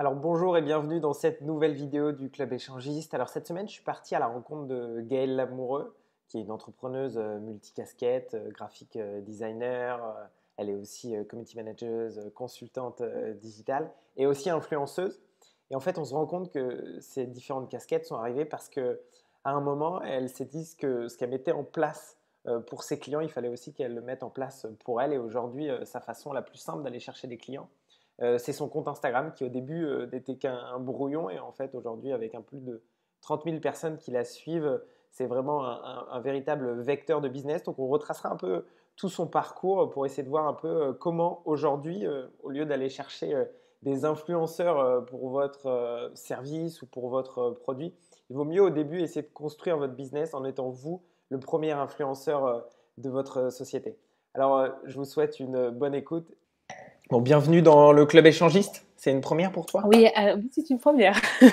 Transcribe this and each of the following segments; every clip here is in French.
Alors bonjour et bienvenue dans cette nouvelle vidéo du Club échangiste. Alors cette semaine, je suis parti à la rencontre de Gaëlle Lamoureux, qui est une entrepreneuse euh, multicasquette, euh, graphique euh, designer. Elle est aussi community manager, consultante digitale et aussi influenceuse. Et en fait, on se rend compte que ces différentes casquettes sont arrivées parce que à un moment, elle s'est dit que ce qu'elle mettait en place pour ses clients, il fallait aussi qu'elle le mette en place pour elle. Et aujourd'hui, sa façon la plus simple d'aller chercher des clients, euh, c'est son compte Instagram qui au début euh, n'était qu'un brouillon et en fait aujourd'hui avec un plus de 30 000 personnes qui la suivent, c'est vraiment un, véritable vecteur de business. Donc on retracera un peu tout son parcours pour essayer de voir un peu euh, comment aujourd'hui, au lieu d'aller chercher des influenceurs pour votre service ou pour votre produit, il vaut mieux au début essayer de construire votre business en étant vous le premier influenceur de votre société. Alors je vous souhaite une bonne écoute Bon, bienvenue dans le club échangiste. C'est une première pour toi euh, Oui, c'est une première.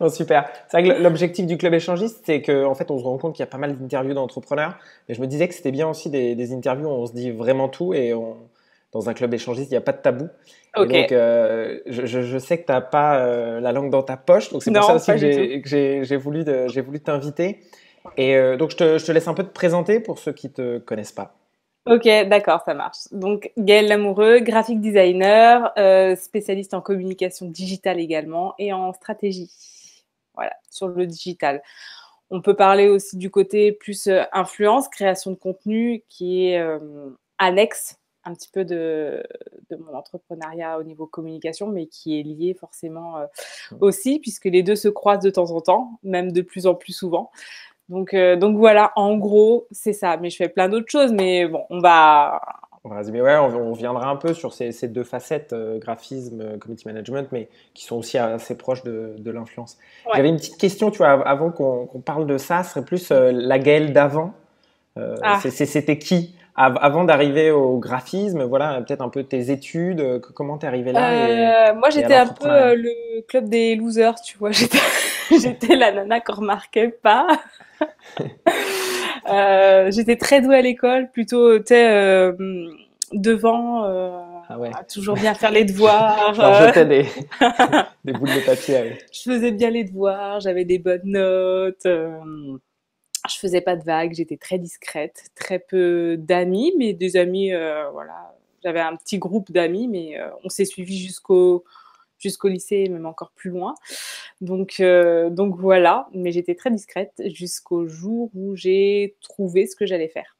bon, super. C'est vrai que l'objectif du club échangiste, c'est qu'en fait, on se rend compte qu'il y a pas mal d'interviews d'entrepreneurs. Et je me disais que c'était bien aussi des, interviews où on se dit vraiment tout et on, dans un club échangiste, il n'y a pas de tabou. Ok. donc, euh, je, sais que tu n'as pas euh, la langue dans ta poche, donc c'est pour ça aussi que j'ai voulu t'inviter. Et donc, je te, je te laisse un peu te présenter pour ceux qui ne te connaissent pas. Ok, d'accord, ça marche. Donc, Gaël Lamoureux, graphic designer, euh, spécialiste en communication digitale également et en stratégie. Voilà, sur le digital. On peut parler aussi du côté plus euh, influence, création de contenu, qui est euh, annexe un petit peu de, mon entrepreneuriat au niveau communication, mais qui est lié forcément aussi, puisque les deux se croisent de temps en temps, même de plus en plus souvent. Euh, donc, voilà, en gros, c'est ça. Mais je fais plein d'autres choses, mais bon, on va. On va mais Ouais, on, viendra un peu sur ces, deux facettes, euh, graphisme, euh, community management, mais qui sont aussi assez proches de, l'influence. J'avais une petite question, tu vois, avant qu'on parle de ça, ce serait plus la Gaëlle d'avant. Ah. C'était qui avant d'arriver au graphisme, voilà, peut-être un peu tes études, comment t'es arrivé là euh, Moi, j'étais un peu euh, le club des losers, tu vois. J'étais la nana qu'on remarquait pas. Euh, j'étais très douée à l'école, plutôt tu sais, devant, ah toujours bien faire les devoirs. je des, boules de papier. Je faisais bien les devoirs, j'avais des bonnes notes je faisais pas de vagues, j'étais très discrète, très peu d'amis, mais des amis, euh, voilà, j'avais un petit groupe d'amis, mais euh, on s'est suivis jusqu'au jusqu'au lycée, même encore plus loin. Donc, euh, donc voilà, mais j'étais très discrète jusqu'au jour où j'ai trouvé ce que j'allais faire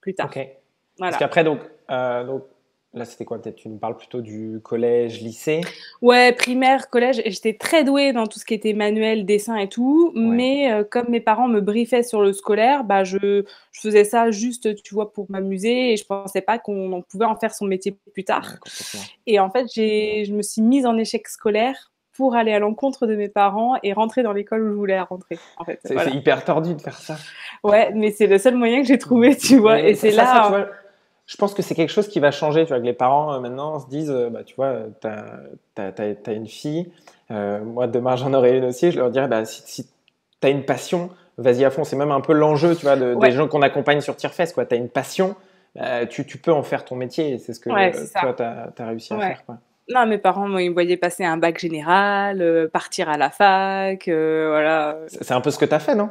plus tard. Ok. Voilà. Parce qu'après, donc, donc Là, c'était quoi peut-être Tu nous parles plutôt du collège, lycée Ouais, primaire, collège. J'étais très douée dans tout ce qui était manuel, dessin et tout. Mais euh, comme mes parents me briefaient sur le scolaire, bah, je, faisais ça juste, tu vois, pour m'amuser. Et je pensais pas qu'on pouvait en faire son métier plus tard. et en fait, je me suis mise en échec scolaire pour aller à l'encontre de mes parents et rentrer dans l'école où je voulais rentrer. C'est hyper tordu de faire ça. Ouais, mais c'est le seul moyen que j'ai trouvé, tu vois. et c'est là je pense que c'est quelque chose qui va changer. Tu vois, que les parents euh, maintenant se disent, euh, bah, tu vois, euh, t'as as, une fille, moi demain j'en aurai une aussi, je leur dirais, bah, si, si tu as une passion, vas-y à fond. C'est même un peu l'enjeu tu vois, des gens qu'on accompagne sur Tirefest. Tu as une passion, bah, tu, tu, peux en faire ton métier. C'est ce que toi, tu as, réussi à faire. Quoi. Non, mes parents, ils me voyaient passer un bac général, partir à la fac, voilà. C'est un peu ce que tu as fait, non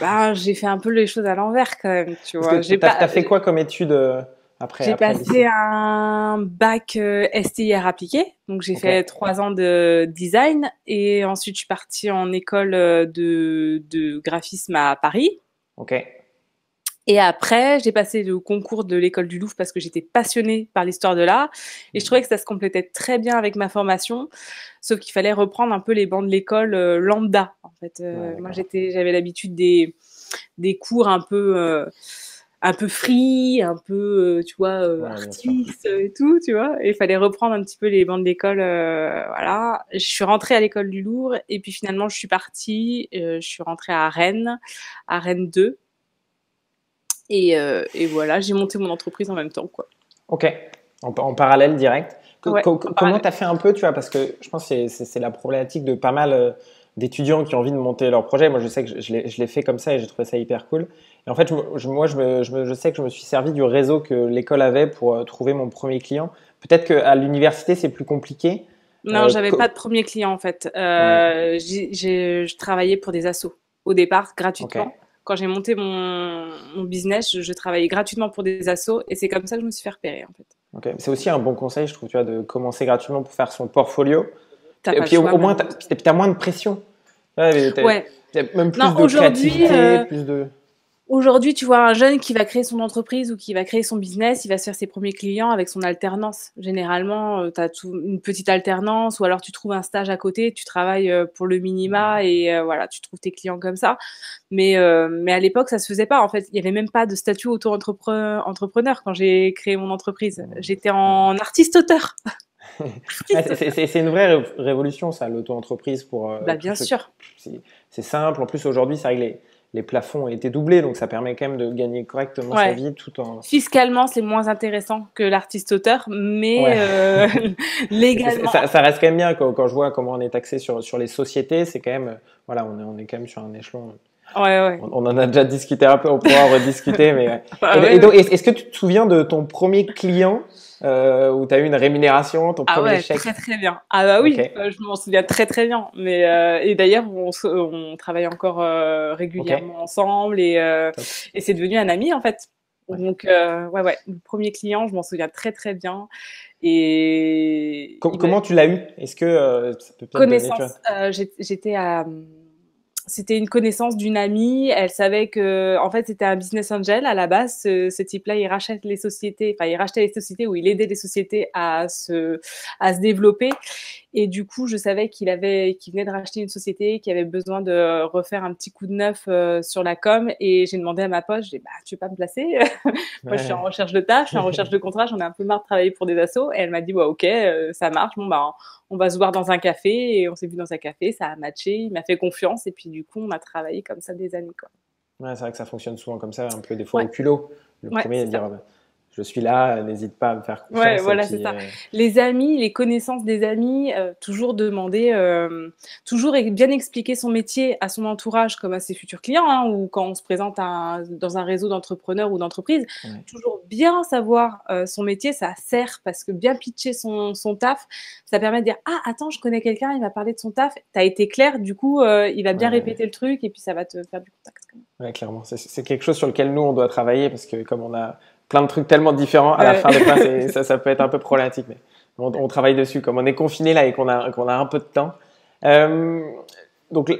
bah, j'ai fait un peu les choses à l'envers quand même, tu vois. T'as fait quoi comme étude euh, après J'ai passé un bac euh, STIR appliqué, donc j'ai fait trois ans de design et ensuite je suis partie en école euh, de, de graphisme à Paris. Ok. Et après, j'ai passé le concours de l'école du Louvre parce que j'étais passionnée par l'histoire de l'art et je trouvais que ça se complétait très bien avec ma formation, sauf qu'il fallait reprendre un peu les bancs de l'école euh, lambda. En fait, euh, moi j'avais l'habitude des, des cours un peu euh, un peu free, un peu tu vois artiste et tout, tu vois. il fallait reprendre un petit peu les bancs de l'école, voilà. Je suis rentrée à l'école du Louvre et puis finalement je suis partie, je suis rentrée à Rennes, à Rennes 2 euh, et, voilà, j'ai monté mon entreprise en même temps. Quoi. Ok, en, parallèle direct. comment tu as fait un peu, tu vois, parce que je pense que c'est la problématique de pas mal euh, d'étudiants qui ont envie de monter leur projet. Moi, je sais que je, l'ai fait comme ça et j'ai trouvé ça hyper cool. Et en fait, je, moi, je, sais que je me suis servi du réseau que l'école avait pour euh, trouver mon premier client. Peut-être qu'à l'université, c'est plus compliqué. Non, j'avais pas de premier client en fait. je travaillais pour des assos au départ gratuitement quand j'ai monté mon, business, je, travaillais gratuitement pour des assos et c'est comme ça que je me suis fait repérer en fait. C'est aussi un bon conseil, je trouve, tu vois, de commencer gratuitement pour faire son portfolio. et puis au, moins, tu as, moins de pression. ouais. même plus de créativité, euh, plus de... Aujourd'hui, tu vois un jeune qui va créer son entreprise ou qui va créer son business, il va se faire ses premiers clients avec son alternance. Généralement, euh, tu as une petite alternance ou alors tu trouves un stage à côté, tu travailles euh, pour le minima et euh, voilà, tu trouves tes clients comme ça. Mais, mais à l'époque, ça se faisait pas. En fait, il n'y avait même pas de statut auto-entrepreneur quand j'ai créé mon entreprise. J'étais en artiste-auteur. c'est une vraie révolution, ça, l'auto-entreprise pour. bah, bien sûr. C'est simple. En plus, aujourd'hui, c'est réglé les plafonds ont été doublés, donc ça permet quand même de gagner correctement sa vie tout en. Fiscalement, c'est moins intéressant que l'artiste auteur, mais euh, légalement. Ça, reste quand même bien quand, je vois comment on est taxé sur, sur les sociétés. C'est quand même, voilà, on est, on est quand même sur un échelon on, en a déjà discuté un peu, on pourra rediscuter. mais bah est-ce que tu te souviens de ton premier client euh, où tu as eu une rémunération, ton ah premier Très très bien. Ah bah oui, euh, je m'en souviens très très bien. Mais euh, et d'ailleurs, on, travaille encore euh, régulièrement ensemble et, c'est devenu un ami en fait. Donc, euh, ouais, ouais, le premier client, je m'en souviens très, très bien. Et. comment tu l'as eu Est-ce que Connaissance. J'étais à hum, c'était une connaissance d'une amie. Elle savait que, en fait, c'était un business angel à la base. Ce, type-là, il rachète les sociétés, enfin, il rachetait les sociétés ou il aidait les sociétés à se, à se développer. Et du coup, je savais qu'il avait, qu'il venait de racheter une société, qu'il avait besoin de refaire un petit coup de neuf euh, sur la com. Et j'ai demandé à ma pote, j'ai dit, bah, tu veux pas me placer Moi, je suis en recherche de tâches, je suis en recherche de contrat, j'en ai un peu marre de travailler pour des assos. Et elle m'a dit, ouais, ok, euh, ça marche. Bon, ben, on va se voir dans un café. Et on s'est vu dans un café, ça a matché, il m'a fait confiance. Et puis, du coup, on a travaillé comme ça des années, quoi. Ouais, c'est vrai que ça fonctionne souvent comme ça, un peu des fois au culot. Le premier, à dire, bah, je suis là, n'hésite pas à me faire confiance. voilà, euh, Les amis, les connaissances des amis, euh, toujours demander, euh, toujours bien expliquer son métier à son entourage comme à ses futurs clients, hein, ou quand on se présente dans un réseau d'entrepreneurs ou d'entreprises, toujours bien savoir son métier, ça sert parce que bien pitcher son, taf, ça permet de dire Ah, attends, je connais quelqu'un, il m'a parlé de son taf, tu as été clair, du coup, il va bien répéter le truc et puis ça va te faire du contact. clairement. C'est quelque chose sur lequel nous, on doit travailler parce que comme on a plein de trucs tellement différents. À la fin des ça, ça peut être un peu problématique, mais on, travaille dessus. Comme on est confiné là et qu'on a, qu'on a un peu de temps. Euh, donc, tu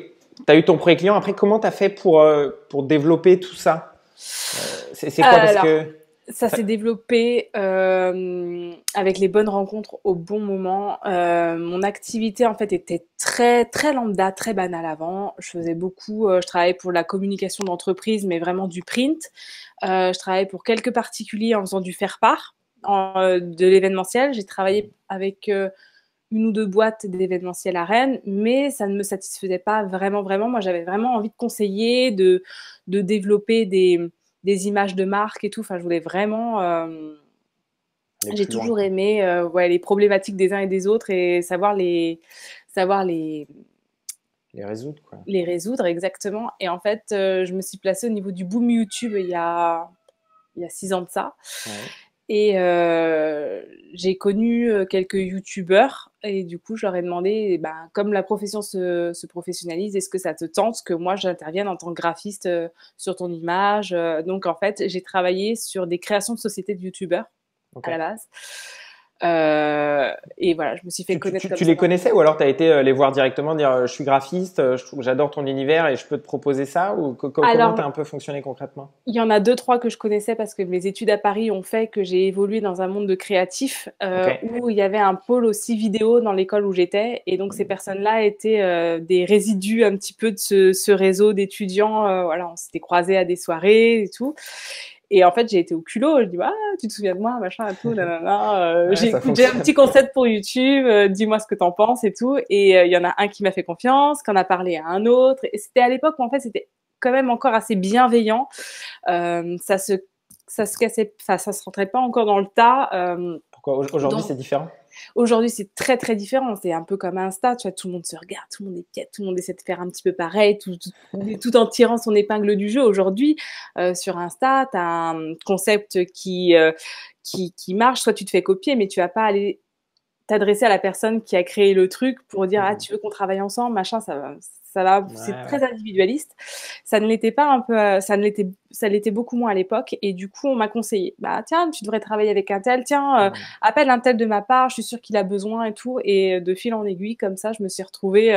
as eu ton premier client. Après, comment tu as fait pour, euh, pour développer tout ça euh, C'est quoi Parce que ça, s'est développé euh, avec les bonnes rencontres au bon moment. Euh, mon activité en fait était très très lambda, très banale avant. Je faisais beaucoup, euh, je travaillais pour la communication d'entreprise, mais vraiment du print. je travaillais pour quelques particuliers en faisant du faire part de l'événementiel. J'ai travaillé avec une ou deux boîtes d'événementiel à Rennes, mais ça ne me satisfaisait pas vraiment vraiment. Moi, j'avais vraiment envie de conseiller, de de développer des des images de marque et tout. Enfin, je voulais vraiment. Euh, j'ai toujours aimé euh, les problématiques des uns et des autres et savoir les. Savoir les résoudre, quoi. Les résoudre, exactement. Et en fait, euh, je me suis placée au niveau du boom YouTube il y a, il y a six ans de ça. Ouais. Et euh, j'ai connu euh, quelques youtubeurs et du coup, je leur ai demandé, ben, comme la profession se, se professionnalise, est-ce que ça te tente que moi j'intervienne en tant que graphiste euh, sur ton image euh, Donc en fait, j'ai travaillé sur des créations de sociétés de youtubeurs à la base. Euh, et voilà, je me suis fait connaître. Tu, tu les connaissais ou alors tu as été euh, les voir directement, dire euh, je suis graphiste, j'adore ton univers et je peux te proposer ça ou comment t'as un peu fonctionné concrètement Il y en a deux trois que je connaissais parce que mes études à Paris ont fait que j'ai évolué dans un monde de créatif où il y avait un pôle aussi vidéo dans l'école où j'étais et donc ces mmh. personnes-là étaient des résidus un petit peu de ce, ce réseau d'étudiants. voilà, on s'était croisés à des soirées et tout. Et en fait, j'ai été au culot. Je dis, ah, tu te souviens de moi, machin, et tout, nanana. Euh, j'ai un petit concept pour YouTube. Euh, dis-moi ce que t'en penses et tout. Et il euh, y en a un qui m'a fait confiance, qui en a parlé à un autre. Et c'était à l'époque où en fait, c'était quand même encore assez bienveillant. ça se, ça se cassait, ça se rentrait pas encore dans le tas. Pourquoi aujourd'hui c'est différent Aujourd'hui, c'est très très différent. C'est un peu comme Insta, tu vois, tout le monde se regarde, tout le monde est tout le monde essaie de faire un petit peu pareil, tout, en tirant son épingle du jeu. Aujourd'hui, euh, sur Insta, tu as un concept qui, euh, qui, qui, marche, soit tu te fais copier, mais tu vas pas aller adresser à la personne qui a créé le truc pour dire ah mmh. tu veux qu'on travaille ensemble machin ça va ça va c'est très individualiste ça ne l'était pas un peu euh, ça ne l'était ça l'était beaucoup moins à l'époque et du coup on m'a conseillé bah tiens tu devrais travailler avec un tel tiens euh, mmh. appelle un tel de ma part je suis sûre qu'il a besoin et tout et euh, de fil en aiguille comme ça je me suis retrouvée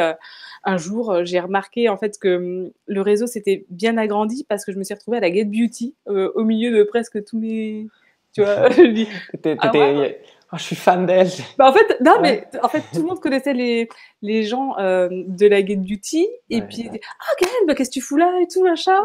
un jour j'ai remarqué en fait que mmh, le réseau s'était bien agrandi parce que je me suis retrouvée à la Get Beauty au milieu de presque tous mes tu vois. Oh, je suis fan d'elle. Bah en fait, non, mais en fait, tout le monde connaissait les, les gens euh, de la Game Duty. Et puis, ah, bah, qu'est-ce que tu fous là et tout, machin.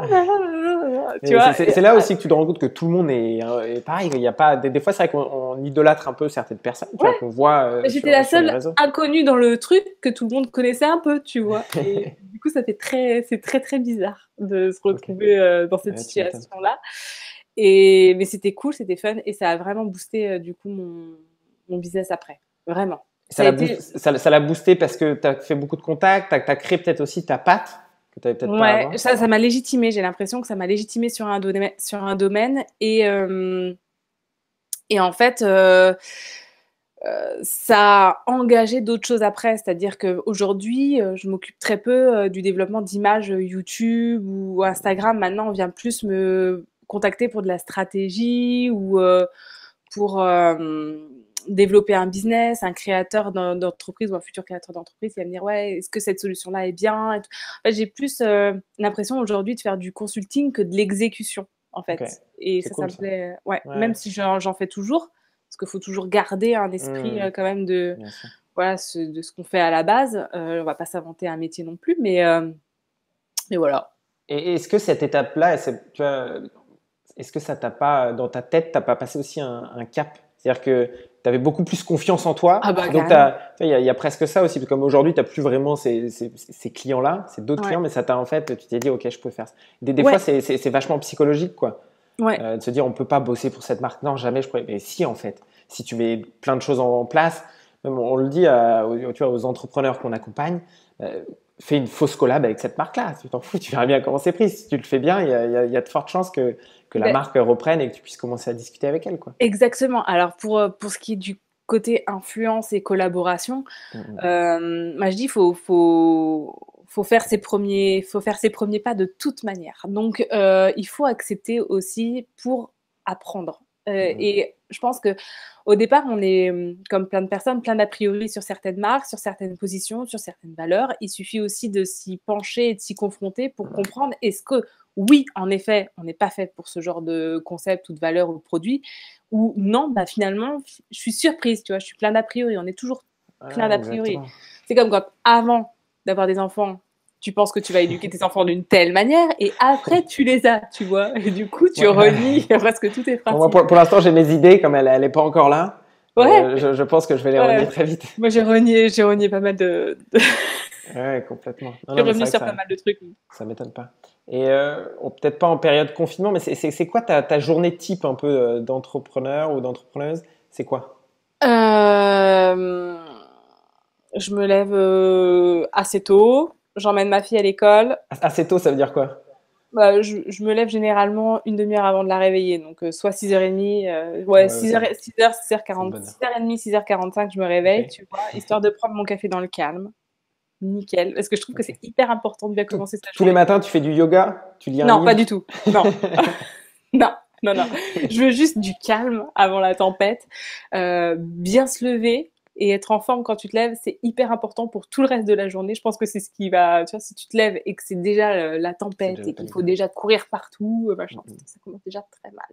C'est là aussi que tu te rends compte que tout le monde est, euh, pareil. Il y a pas, des, fois, c'est vrai qu'on idolâtre un peu certaines personnes. qu'on voit. Euh, j'étais la seule inconnue dans le truc que tout le monde connaissait un peu, tu vois. du coup, ça fait très, c'est très, très bizarre de se retrouver dans cette situation-là. Et, mais c'était cool, c'était fun et ça a vraiment boosté du coup mon, mon business après. Vraiment. Ça l'a boosté, parce que tu as fait beaucoup de contacts, tu as, créé peut-être aussi ta patte que tu peut-être ouais, ça, ça m'a légitimé. J'ai l'impression que ça m'a légitimé sur un domaine. Sur un domaine et, euh, en fait, euh, euh, ça a engagé d'autres choses après. C'est-à-dire qu'aujourd'hui, je m'occupe très peu du développement d'images YouTube ou Instagram. Maintenant, on vient plus me contacter pour de la stratégie ou pour développer un business, un créateur d'entreprise ou un futur créateur d'entreprise et va me dire ouais, est-ce que cette solution-là est bien en fait, J'ai plus euh, l'impression aujourd'hui de faire du consulting que de l'exécution en fait. Et ça, me plaît. Euh, ouais. Même si j'en fais toujours, parce qu'il faut toujours garder un esprit mmh. euh, quand même de voilà ce, de ce qu'on fait à la base. on va pas s'inventer un métier non plus, mais mais voilà. Et est-ce que cette étape-là, est-ce que ça t'a pas dans ta tête, t'as pas passé aussi un cap c'est-à-dire que tu avais beaucoup plus confiance en toi. Ah bah, il y, a presque ça aussi. comme aujourd'hui, tu n'as plus vraiment ces, clients-là, c'est d'autres clients, mais ça t'a en fait, tu t'es dit, OK, je peux faire ça. Des, fois, c'est vachement psychologique, quoi. Euh, de se dire, on ne peut pas bosser pour cette marque. Non, jamais je pourrais. Mais si, en fait, si tu mets plein de choses en, place, on, le dit à, tu vois, aux entrepreneurs qu'on accompagne, euh, fais une fausse collab avec cette marque-là. Tu t'en fous, tu verras bien comment c'est pris. Si tu le fais bien, il y, a, de fortes chances que, que la ben marque reprenne et que tu puisses commencer à discuter avec elle. Quoi. Exactement. Alors, pour, euh, pour ce qui est du côté influence et collaboration, euh, je dis, il faut, faut, faut, faire ses premiers, faut faire ses premiers pas de toute manière. Donc, euh, il faut accepter aussi pour apprendre. Euh, mmh et je pense que au départ, on est mmh, comme plein de personnes, plein d'a priori sur certaines marques, sur certaines positions, sur certaines valeurs. Il suffit aussi de s'y pencher et de s'y confronter pour comprendre est-ce que oui, en effet, on n'est pas fait pour ce genre de concept ou de valeur ou de produit, ou non, bah finalement, je suis surprise, tu vois, je suis plein d'a priori. On est toujours ah, plein d'a priori. C'est comme quand avant d'avoir des enfants, tu penses que tu vas éduquer tes enfants d'une telle manière et après tu les as, tu vois. Et du coup, tu renies relis presque tout tes phrases. pour, l'instant, j'ai mes idées, comme elle n'est pas encore là. Ouais. Euh, je, pense que je vais les renier très vite. Moi, j'ai renié, j'ai pas mal de. ouais, complètement. Je suis revenu sur pas mal de trucs. Ça m'étonne pas. Et euh, peut-être pas en période confinement, mais c'est quoi ta, ta, journée type un peu euh, d'entrepreneur ou d'entrepreneuse C'est quoi Je me lève assez tôt j'emmène ma fille à l'école. Ah, assez tôt, ça veut dire quoi bah, je, me lève généralement une demi-heure avant de la réveiller, donc euh, soit 6h30, euh, ouais, 6h, h 45 je me réveille, tu vois, histoire de prendre mon café dans le calme. Nickel. Parce que je trouve que c'est hyper important de bien commencer sa journée. Tous les matins, tu fais du yoga tu lis un Non, pas du tout. Non. non. Non, non. Je veux juste du calme avant la tempête. Euh, bien se lever, et être en forme quand tu te lèves, c'est hyper important pour tout le reste de la journée. Je pense que c'est ce qui va, tu vois, si tu te lèves et que c'est déjà euh, la tempête et qu'il faut déjà courir partout, euh, machin, ça commence déjà très mal.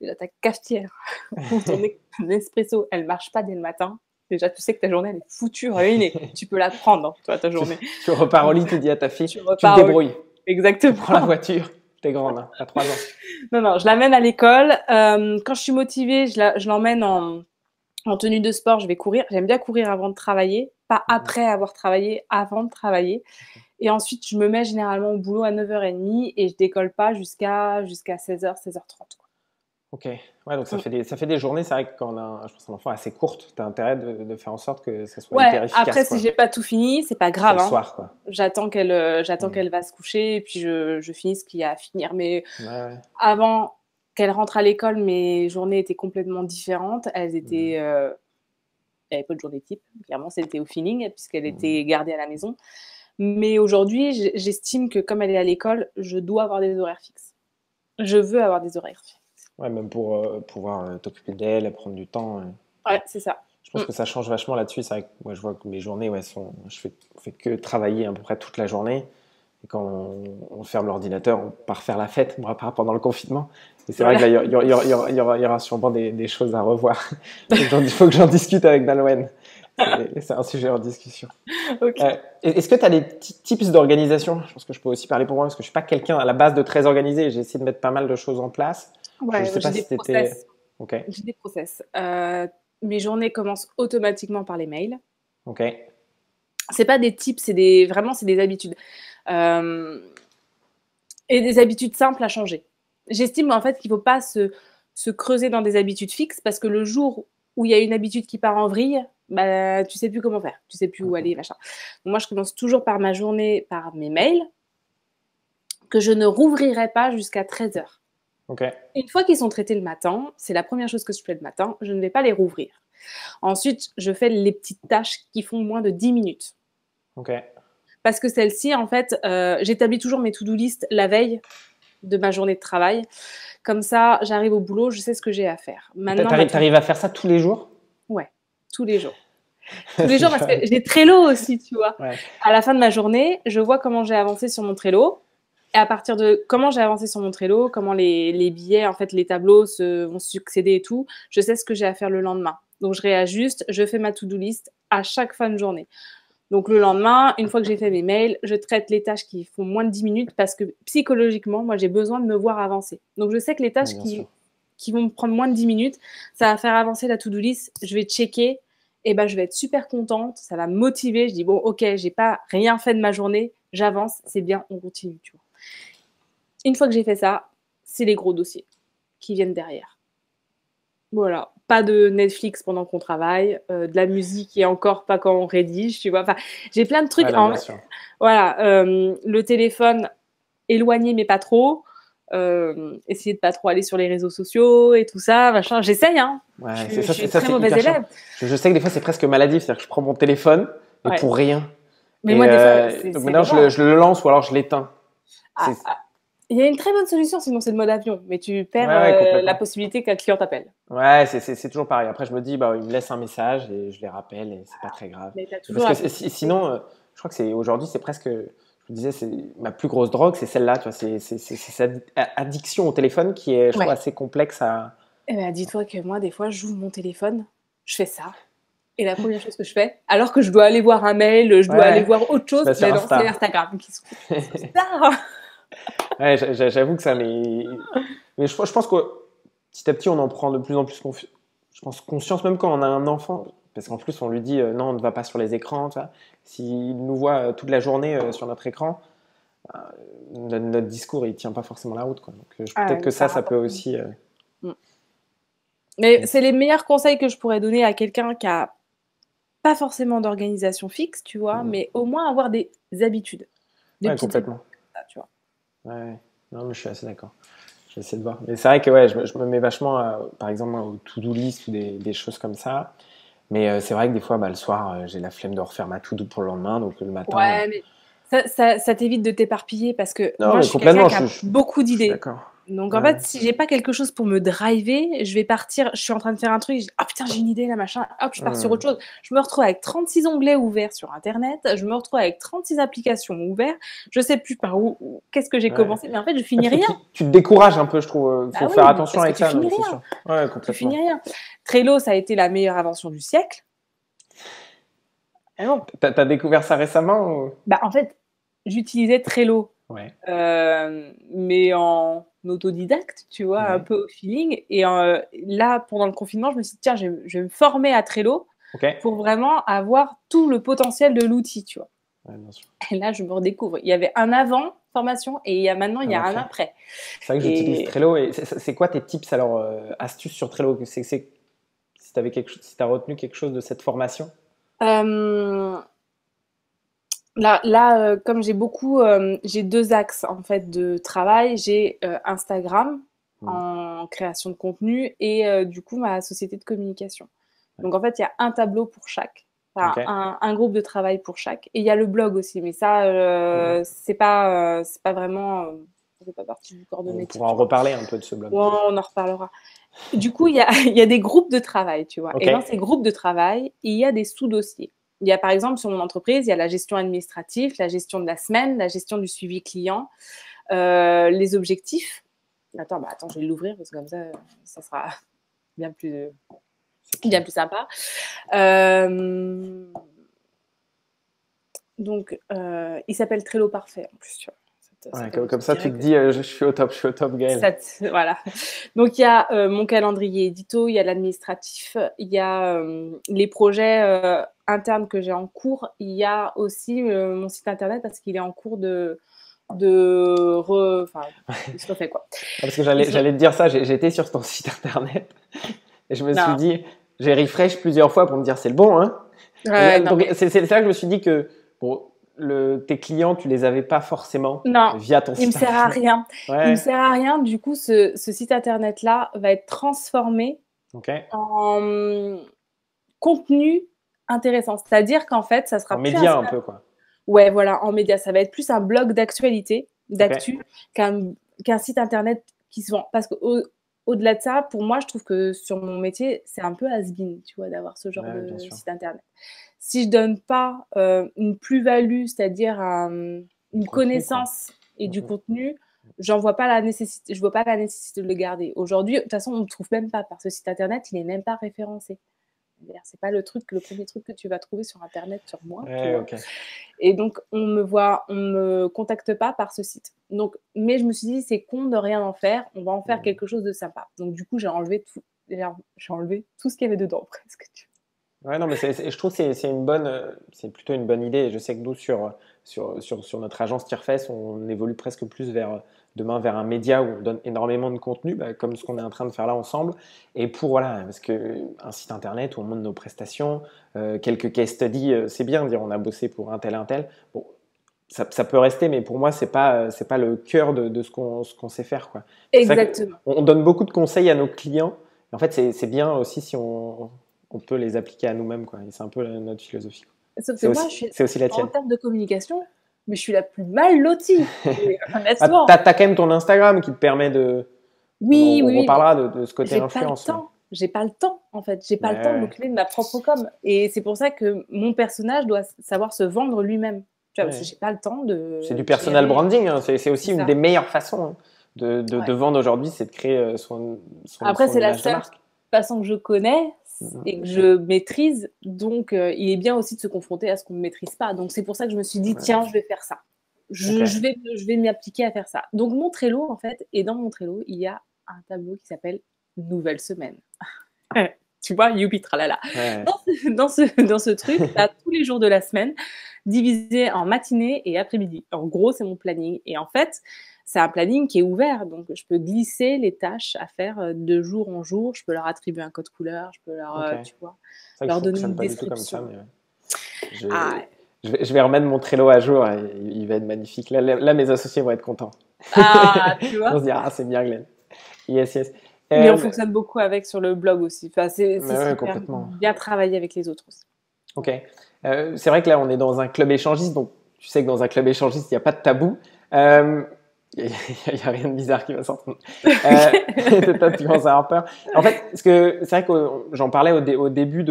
Déjà ta cafetière ton espresso, elle marche pas dès le matin. Déjà, tu sais que ta journée, elle est foutue, ruinée. tu peux la prendre, hein, toi, ta journée. Tu, repars au lit, tu dis à ta fille, tu, te débrouilles. Exactement. prends la voiture. T'es grande, à hein, 3 ans. non, non, je l'amène à l'école. Euh, quand je suis motivée, je l'emmène en en tenue de sport, je vais courir. J'aime bien courir avant de travailler, pas après avoir travaillé, avant de travailler. Et ensuite, je me mets généralement au boulot à 9h30 et je décolle pas jusqu'à 16h, 16h30. Ok, donc ça, mm. fait des, ça fait des journées, c'est vrai que quand on a enfant assez courte, tu as intérêt de, faire en sorte que ça soit ouais, Après, si j'ai pas tout fini, c'est pas grave. Hein. J'attends qu'elle, euh, j'attends mm. qu'elle va se coucher et puis je, je finis ce qu'il y a à finir. Mais avant, qu'elle rentre à l'école, mes journées étaient complètement différentes. Elles étaient. Mm. Euh, pas de journée type, clairement, c'était au feeling, puisqu'elle mm. était gardée à la maison. Mais aujourd'hui, j'estime que comme elle est à l'école, je dois avoir des horaires fixes. Je veux avoir des horaires fixes. Ouais, même pour euh, pouvoir euh, t'occuper d'elle, prendre du temps. Hein. Ouais, c'est ça. Je pense mm. que ça change vachement là-dessus. C'est vrai que moi, je vois que mes journées, ouais, sont... je fais, fais que travailler à peu près toute la journée quand on, ferme l'ordinateur, on part faire la fête, on pendant le confinement. Et c'est vrai qu'il y, aura sûrement des, choses à revoir. Il faut que j'en discute avec Dalwen. C'est un sujet en discussion. Euh, est-ce que tu as des tips d'organisation Je pense que je peux aussi parler pour moi parce que je suis pas quelqu'un à la base de très organisé. J'ai essayé de mettre pas mal de choses en place. Ouais, je sais pas si c'était. J'ai des process. Euh, mes journées commencent automatiquement par les mails. Ok. C'est pas des tips, c'est des vraiment c'est des habitudes. Euh, et des habitudes simples à changer. J'estime en fait qu'il ne faut pas se, creuser dans des habitudes fixes parce que le jour où il y a une habitude qui part en vrille, bah, tu sais plus comment faire, tu sais plus où aller, machin. moi, je commence toujours par ma journée, par mes mails, que je ne rouvrirai pas jusqu'à 13h. Une fois qu'ils sont traités le matin, c'est la première chose que je fais le matin, je ne vais pas les rouvrir. Ensuite, je fais les petites tâches qui font moins de 10 minutes. Ok parce que celle-ci, en fait, euh, j'établis toujours mes to-do list la veille de ma journée de travail. Comme ça, j'arrive au boulot, je sais ce que j'ai à faire. Maintenant, t'arrives, à faire ça tous les jours Ouais, tous les jours. Tous les jours parce que j'ai Trello aussi, tu vois. À la fin de ma journée, je vois comment j'ai avancé sur mon Trello. Et à partir de comment j'ai avancé sur mon Trello, comment les, les, billets, en fait, les tableaux se, vont succéder et tout, je sais ce que j'ai à faire le lendemain. Donc, je réajuste, je fais ma to-do list à chaque fin de journée. Donc le lendemain, une fois que j'ai fait mes mails, je traite les tâches qui font moins de 10 minutes parce que psychologiquement, moi, j'ai besoin de me voir avancer. Donc je sais que les tâches qui, vont me prendre moins de 10 minutes, ça va faire avancer la to-do list, je vais checker, et eh ben je vais être super contente, ça va me motiver, je dis bon ok, j'ai pas rien fait de ma journée, j'avance, c'est bien, on continue. Une fois que j'ai fait ça, c'est les gros dossiers qui viennent derrière. Voilà, pas de Netflix pendant qu'on travaille, euh, de la musique et encore pas quand on rédige, tu vois. Enfin, j'ai plein de trucs. Voilà, euh, le téléphone éloigné mais pas trop. Euh, essayer de pas trop aller sur les réseaux sociaux et tout ça, machin. J'essaye, hein. Ouais, je, ça, je très mauvaise élève. Je, sais que des fois c'est presque maladie, c'est-à-dire que je prends mon téléphone pour rien. Mais moi, des fois, maintenant, je, le lance ou alors je l'éteins. Ah, ah. Il y a une très bonne solution, sinon c'est le mode avion, mais tu perds euh, la possibilité qu'un client t'appelle. Ouais, c'est toujours pareil. Après, je me dis, bah, il me laisse un message et je les rappelle et c'est pas très grave. sinon, euh, je crois que c'est aujourd'hui, c'est presque je disais, ma plus grosse drogue, c'est celle-là, tu vois, c'est cette addiction au téléphone qui est, je crois, assez complexe à. Eh ben, dis-toi que moi, des fois, j'ouvre mon téléphone, je fais ça, et la première chose que je fais, alors que je dois aller voir un mail, je dois aller voir autre chose, c'est Instagram. Instagram. Hein. j'avoue que ça Mais je, pense que petit à petit, on en prend de plus en plus je pense, conscience, même quand on a un enfant. Parce qu'en plus, on lui dit euh, non, on ne va pas sur les écrans. S'il nous voit euh, toute la journée euh, sur notre écran, notre, discours, il ne tient pas forcément la route. Quoi. Donc, ah peut-être que ça, ça peut aussi. Mm. Mais mm. c'est les meilleurs conseils que je pourrais donner à quelqu'un qui a pas forcément d'organisation fixe, tu vois, mm. mais au moins avoir des habitudes. complètement. Ouais, non, mais je suis assez d'accord. J'essaie de voir. Mais c'est vrai que ouais, je, me mets vachement, euh, par exemple, au to-do list ou des, choses comme ça. Mais euh, c'est vrai que des fois, bah, le soir, euh, j'ai la flemme de refaire ma to-do pour le lendemain. Donc le matin. Ouais, mais ça, t'évite de t'éparpiller parce que non, moi, je suis beaucoup d'idées. D'accord. Donc en fait, si j'ai pas quelque chose pour me driver, je vais partir, je suis en train de faire un truc, oh, putain, j'ai une idée là, machin, hop, je pars sur autre chose. Je me retrouve avec 36 onglets ouverts sur internet, je me retrouve avec 36 applications ouvertes, je sais plus par où, qu'est-ce que j'ai commencé, mais en fait, je finis rien. Tu, te décourages un peu, je trouve, Il euh, bah faut faire attention avec ça, Je finis rien. Trello, ça a été la meilleure invention du siècle. Ah tu as découvert ça récemment Bah en fait, j'utilisais Trello. Euh, mais en autodidacte, tu vois, un peu au feeling. Et euh, là, pendant le confinement, je me suis dit, tiens, je vais, me former à Trello pour vraiment avoir tout le potentiel de l'outil, tu vois. Et là, je me redécouvre. Il y avait un avant formation et il y a maintenant, il y a ah, un après. C'est vrai que j'utilise Trello. Et c'est quoi tes tips, alors, euh, astuces sur Trello c'est, si tu si as retenu quelque chose de cette formation euh, Là, euh, comme j'ai beaucoup, euh, j'ai deux axes en fait de travail. J'ai euh, Instagram mmh. en création de contenu et du coup ma société de communication. Donc en fait, il y a un tableau pour chaque, un, groupe de travail pour chaque. Et il y a le blog aussi, mais ça, c'est pas, c'est pas vraiment, On pourra en reparler un peu de ce blog. on en reparlera. Du coup, il y a, des groupes de travail, tu vois. Et dans ces groupes de travail, il y a des sous-dossiers il y a par exemple sur mon entreprise, il y a la gestion administrative, la gestion de la semaine, la gestion du suivi client, euh, les objectifs. Attends, bah, attends, je vais l'ouvrir parce que comme ça, ça sera bien plus, euh, bien plus sympa. Euh, donc, il s'appelle Trello Parfait en plus. comme, ça, tu te dis, je suis au top, je suis au top, game. Voilà. Donc, il y a mon calendrier édito, il y a l'administratif, il y a les projets interne que j'ai en cours, il y a aussi euh, mon site internet parce qu'il est en cours de de re... enfin, quoi. parce que j'allais te dire ça, j'étais sur ton site internet et je me suis dit, j'ai refresh plusieurs fois pour me dire c'est le bon, hein. c'est là que je me suis dit que bon, le, tes clients, tu les avais pas forcément non, via ton site. Il me sert à rien. Il me sert à rien. Du coup, ce, site internet là va être transformé en contenu intéressant. C'est-à-dire qu'en fait, ça sera en plus média un, peu quoi. Ouais, voilà, en média, ça va être plus un blog d'actualité, d'actu, qu'un site internet qui se vend. Parce quau au, delà de ça, pour moi, je trouve que sur mon métier, c'est un peu has-been, tu vois, d'avoir ce genre de site internet. Si je donne pas euh, une plus-value, c'est-à-dire une connaissance et du mhm. contenu, j'en vois pas la nécessité, je vois pas la nécessité de le garder. Aujourd'hui, de toute façon, on ne trouve même pas parce que site internet, il n'est même pas référencé. C'est pas le truc, le premier truc que tu vas trouver sur internet sur moi. Et donc on me voit, on me contacte pas par ce site. Donc, mais je me suis dit c'est con de rien en faire, on va en faire mm. quelque chose de sympa. Donc du coup j'ai enlevé tout, j'ai enlevé tout ce qu'il y avait dedans presque. Ouais, non, mais je trouve que c'est une bonne, c'est plutôt une bonne idée. Je sais que nous sur sur, sur, sur notre agence Tirefest, on évolue presque plus vers demain vers un média où on donne énormément de contenu, bah, comme ce qu'on est en train de faire là ensemble. Et pour, voilà, parce un site internet où on montre nos prestations, euh, quelques case studies, euh, c'est bien de dire on a bossé pour un tel, un tel. Bon, ça, peut rester, mais pour moi, ce n'est pas, euh, c'est pas le cœur de, de ce qu'on sait faire. Quoi. Exactement. On donne beaucoup de conseils à nos clients. En fait, c'est bien aussi si on, peut les appliquer à nous-mêmes. C'est un peu notre philosophie. C'est aussi, la aussi la en termes de communication, mais je suis la plus mal lotie. Euh, ah, honnêtement. T'as quand même ton Instagram qui te permet de. Oui, on, oui. On reparlera de, ce côté influence. J'ai pas le temps, en fait. J'ai pas le temps de clé de ma propre com. Et c'est pour ça que mon personnage doit savoir se vendre lui-même. Tu vois, j'ai pas le temps de. C'est du personal branding. Hein. C'est aussi une des meilleures façons hein, de, vendre aujourd'hui, c'est de créer euh, son. son Après, c'est la seule façon que je connais, et que je maîtrise. Donc, euh, il est bien aussi de se confronter à ce qu'on ne maîtrise pas. Donc, c'est pour ça que je me suis dit, tiens, je vais faire ça. Je, vais, je appliquer m'appliquer à faire ça. Donc, mon Trello, en fait, et dans mon Trello, il y a un tableau qui s'appelle Nouvelle semaine. tu vois, youpi tralala. Dans, ce, dans, ce, dans ce truc, là, tous les jours de la semaine, divisé en matinée et après-midi. En gros, c'est mon planning. Et en fait, c'est un planning qui est ouvert, donc je peux glisser les tâches à faire euh, de jour en jour. Je peux leur attribuer un code couleur, je peux leur, euh, donner une description. je, vais, remettre mon Trello à jour, hein. il va être magnifique. Là, mes associés vont être contents. Ah, on se dira, ah, c'est bien Glenn. Yes, yes. Mais on euh, fonctionne beaucoup avec sur le blog aussi. Enfin, c'est bien travailler avec les autres aussi. Ok. c'est vrai que là, on est dans un club échangiste, donc tu sais que dans un club échangiste, il n'y a pas de tabou. Il n'y a, rien de bizarre qui va sortir. Euh, tu commences à avoir peur. En fait, que c'est vrai que j'en parlais au, début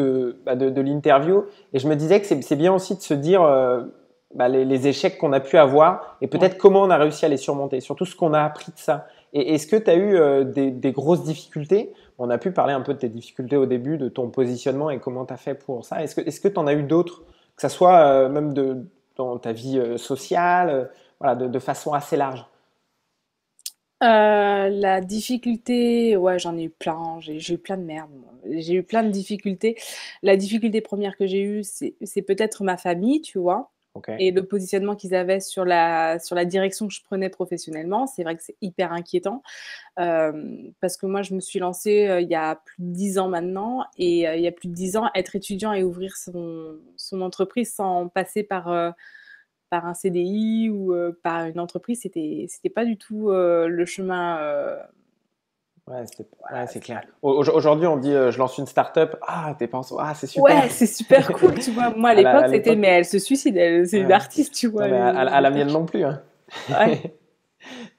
bah, de, l'interview et je me disais que c'est bien aussi de se dire euh, bah, les, échecs qu'on a pu avoir et peut-être comment on a réussi à les surmonter, surtout ce qu'on a appris de ça. Et est-ce que tu as eu euh, des, grosses difficultés On a pu parler un peu de tes difficultés au début, de ton positionnement et comment tu as fait pour ça. Est-ce que tu en as eu d'autres, que ce soit euh, même de, dans ta vie sociale, voilà, de façon assez large euh, la difficulté, ouais, j'en ai eu plein, j'ai eu plein de merde, J'ai eu plein de difficultés. La difficulté première que j'ai eue, c'est peut-être ma famille, tu vois? Et le positionnement qu'ils avaient sur la sur la direction que je prenais professionnellement. C'est vrai que c'est hyper inquiétant, euh, parce que moi, je me suis lancée, euh, il y a plus de dix ans maintenant et il y a plus de dix ans, être étudiant et ouvrir son son entreprise sans passer par, par un CDI ou euh, par une entreprise, c'était c'était pas du tout euh, le chemin. Euh, ouais, c'est clair. Aujourd'hui, on dit je lance une start-up. Ah, t'es pensé, ah, c'est super. Ouais, c'est super cool, tu vois. Moi, à l'époque, c'était mais elle se suicide, c'est une artiste, tu vois. à, la mienne non plus. Hein.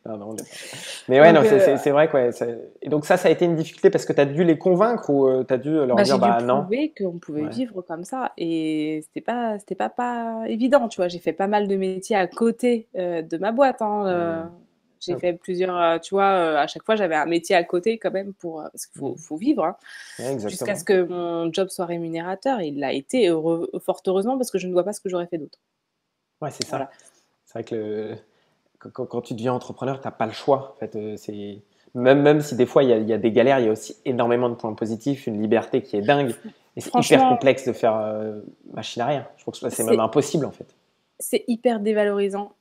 non mais... ouais, non, c'est euh, vrai. Quoi, et donc ça, ça a été une difficulté parce que tu as dû les convaincre ou euh, tu as dû leur bah, dire bah non. prouver qu'on pouvait vivre comme ça et c'était pas, c'était pas, pas évident, tu vois. J'ai fait pas mal de métiers à côté euh, de ma boîte. Hein, j'ai ah. fait plusieurs, tu vois, à chaque fois j'avais un métier à côté quand même pour parce qu'il faut, faut, vivre hein. jusqu'à ce que mon job soit rémunérateur. Il l'a été fort heureusement parce que je ne vois pas ce que j'aurais fait d'autre. Ouais, c'est ça. C'est vrai que le quand, tu deviens entrepreneur, tu n'as pas le choix. En fait, euh, c'est même, même si des fois il y, a des galères, il y a aussi énormément de points positifs, une liberté qui est dingue. Et c'est hyper complexe de faire euh, machine arrière. Je trouve que c'est même impossible en fait. C'est hyper dévalorisant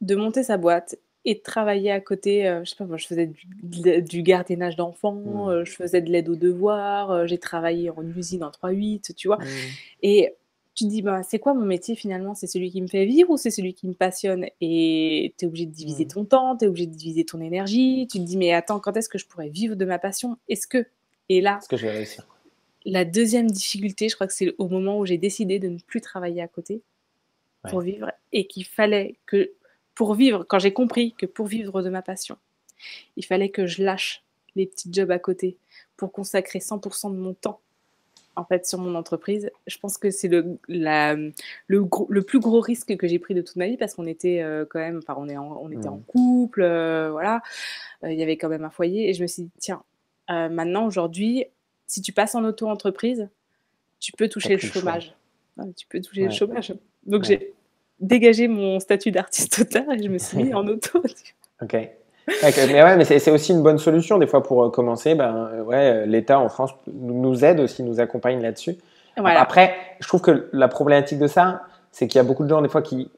de monter sa boîte et de travailler à côté. Euh, je sais pas, moi je faisais du, du gardiennage d'enfants, mmh. je faisais de l'aide aux devoirs, j'ai travaillé en usine en 3-8, tu vois. Mmh. Et tu te dis, bah, c'est quoi mon métier finalement C'est celui qui me fait vivre ou c'est celui qui me passionne Et tu es obligé de diviser mmh. ton temps, tu es obligé de diviser ton énergie. Tu te dis, mais attends, quand est-ce que je pourrais vivre de ma passion Est-ce que Et là. ce que je vais La deuxième difficulté, je crois que c'est au moment où j'ai décidé de ne plus travailler à côté pour vivre et qu'il fallait que, pour vivre, quand j'ai compris que pour vivre de ma passion, il fallait que je lâche les petits jobs à côté pour consacrer 100% de mon temps en fait sur mon entreprise. Je pense que c'est le, le, plus gros risque que j'ai pris de toute ma vie parce qu'on était euh, quand même, enfin on, est en, on était en couple, euh, voilà, euh, il y avait quand même un foyer et je me suis dit tiens, maintenant aujourd'hui, si tu passes en auto-entreprise, tu peux toucher le chômage. tu peux toucher le chômage. Donc j'ai dégagé mon statut d'artiste auteur et je me suis mis en auto. ok. Euh, mais mais c'est aussi une bonne solution des fois pour euh, commencer. Ben euh, ouais, l'État en France nous aide aussi, nous accompagne là-dessus. Après, je trouve que la problématique de ça, c'est qu'il y a beaucoup de gens des fois qui,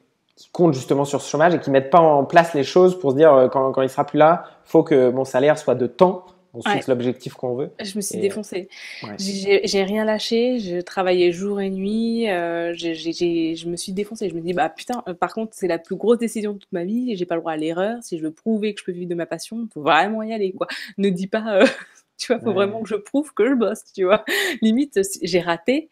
comptent justement sur ce chômage et qui mettent pas en place les choses pour se dire quand, quand il sera plus là, faut que mon salaire soit de temps on l'objectif qu'on veut. Je me suis défoncé. Euh, défoncée. J'ai rien lâché, je travaillais jour et nuit, euh, je me suis défoncée. Je me dis, bah putain, euh, par contre, c'est la plus grosse décision de toute ma vie, j'ai pas le droit à l'erreur. Si je veux prouver que je peux vivre de ma passion, il faut vraiment y aller, quoi. Ne dis pas, tu vois, faut vraiment que je prouve que je bosse, tu vois. Limite, j'ai raté,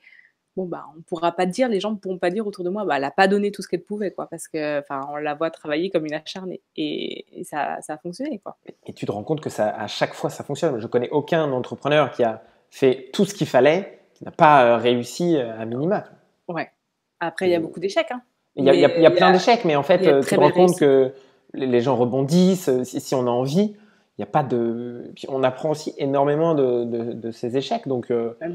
bon bah on pourra pas dire, les gens ne pourront pas dire autour de moi, bah elle a pas donné tout ce qu'elle pouvait quoi, parce que enfin on la voit travailler comme une acharnée et, ça, a fonctionné Et tu te rends compte que ça à chaque fois ça fonctionne. Je connais aucun entrepreneur qui a fait tout ce qu'il fallait, qui n'a pas euh, réussi euh, à minima. Ouais. Après il y a beaucoup d'échecs. Hein. Il y, a, plein d'échecs, mais en fait, euh, tu te rends compte que les gens rebondissent si, si on a envie il n'y a pas de. on apprend aussi énormément de, de, ces échecs. Donc, euh, ah,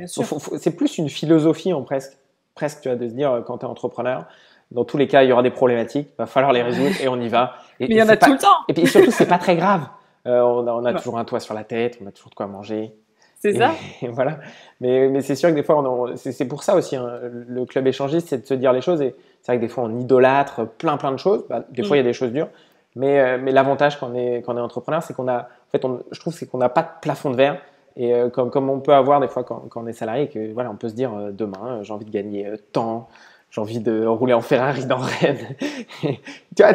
c'est plus une philosophie en presque. Presque, tu de se dire, euh, quand tu es entrepreneur, dans tous les cas, il y aura des problématiques, va falloir les résoudre et on y va. Et, Mais il y en a tout le temps. Et puis surtout, c'est pas très grave. Euh, on a, toujours un toit sur la tête, on a toujours de quoi manger. C'est ça. voilà. Mais, mais c'est sûr que des fois, c'est pour ça aussi, hein, le club échangiste, c'est de se dire les choses. Et c'est vrai que des fois, on idolâtre plein, plein de choses. Bah, des fois, mm. il y a des choses dures. Euh, mais, l'avantage quand on est, est entrepreneur, c'est qu'on a, en fait, on, je trouve, c'est qu'on n'a pas de plafond de verre. Et euh, comme, comme on peut avoir des fois quand, quand on est salarié, que voilà, on peut se dire euh, demain, j'ai envie de gagner tant, j'ai envie de rouler en Ferrari dans Rennes. tu vois,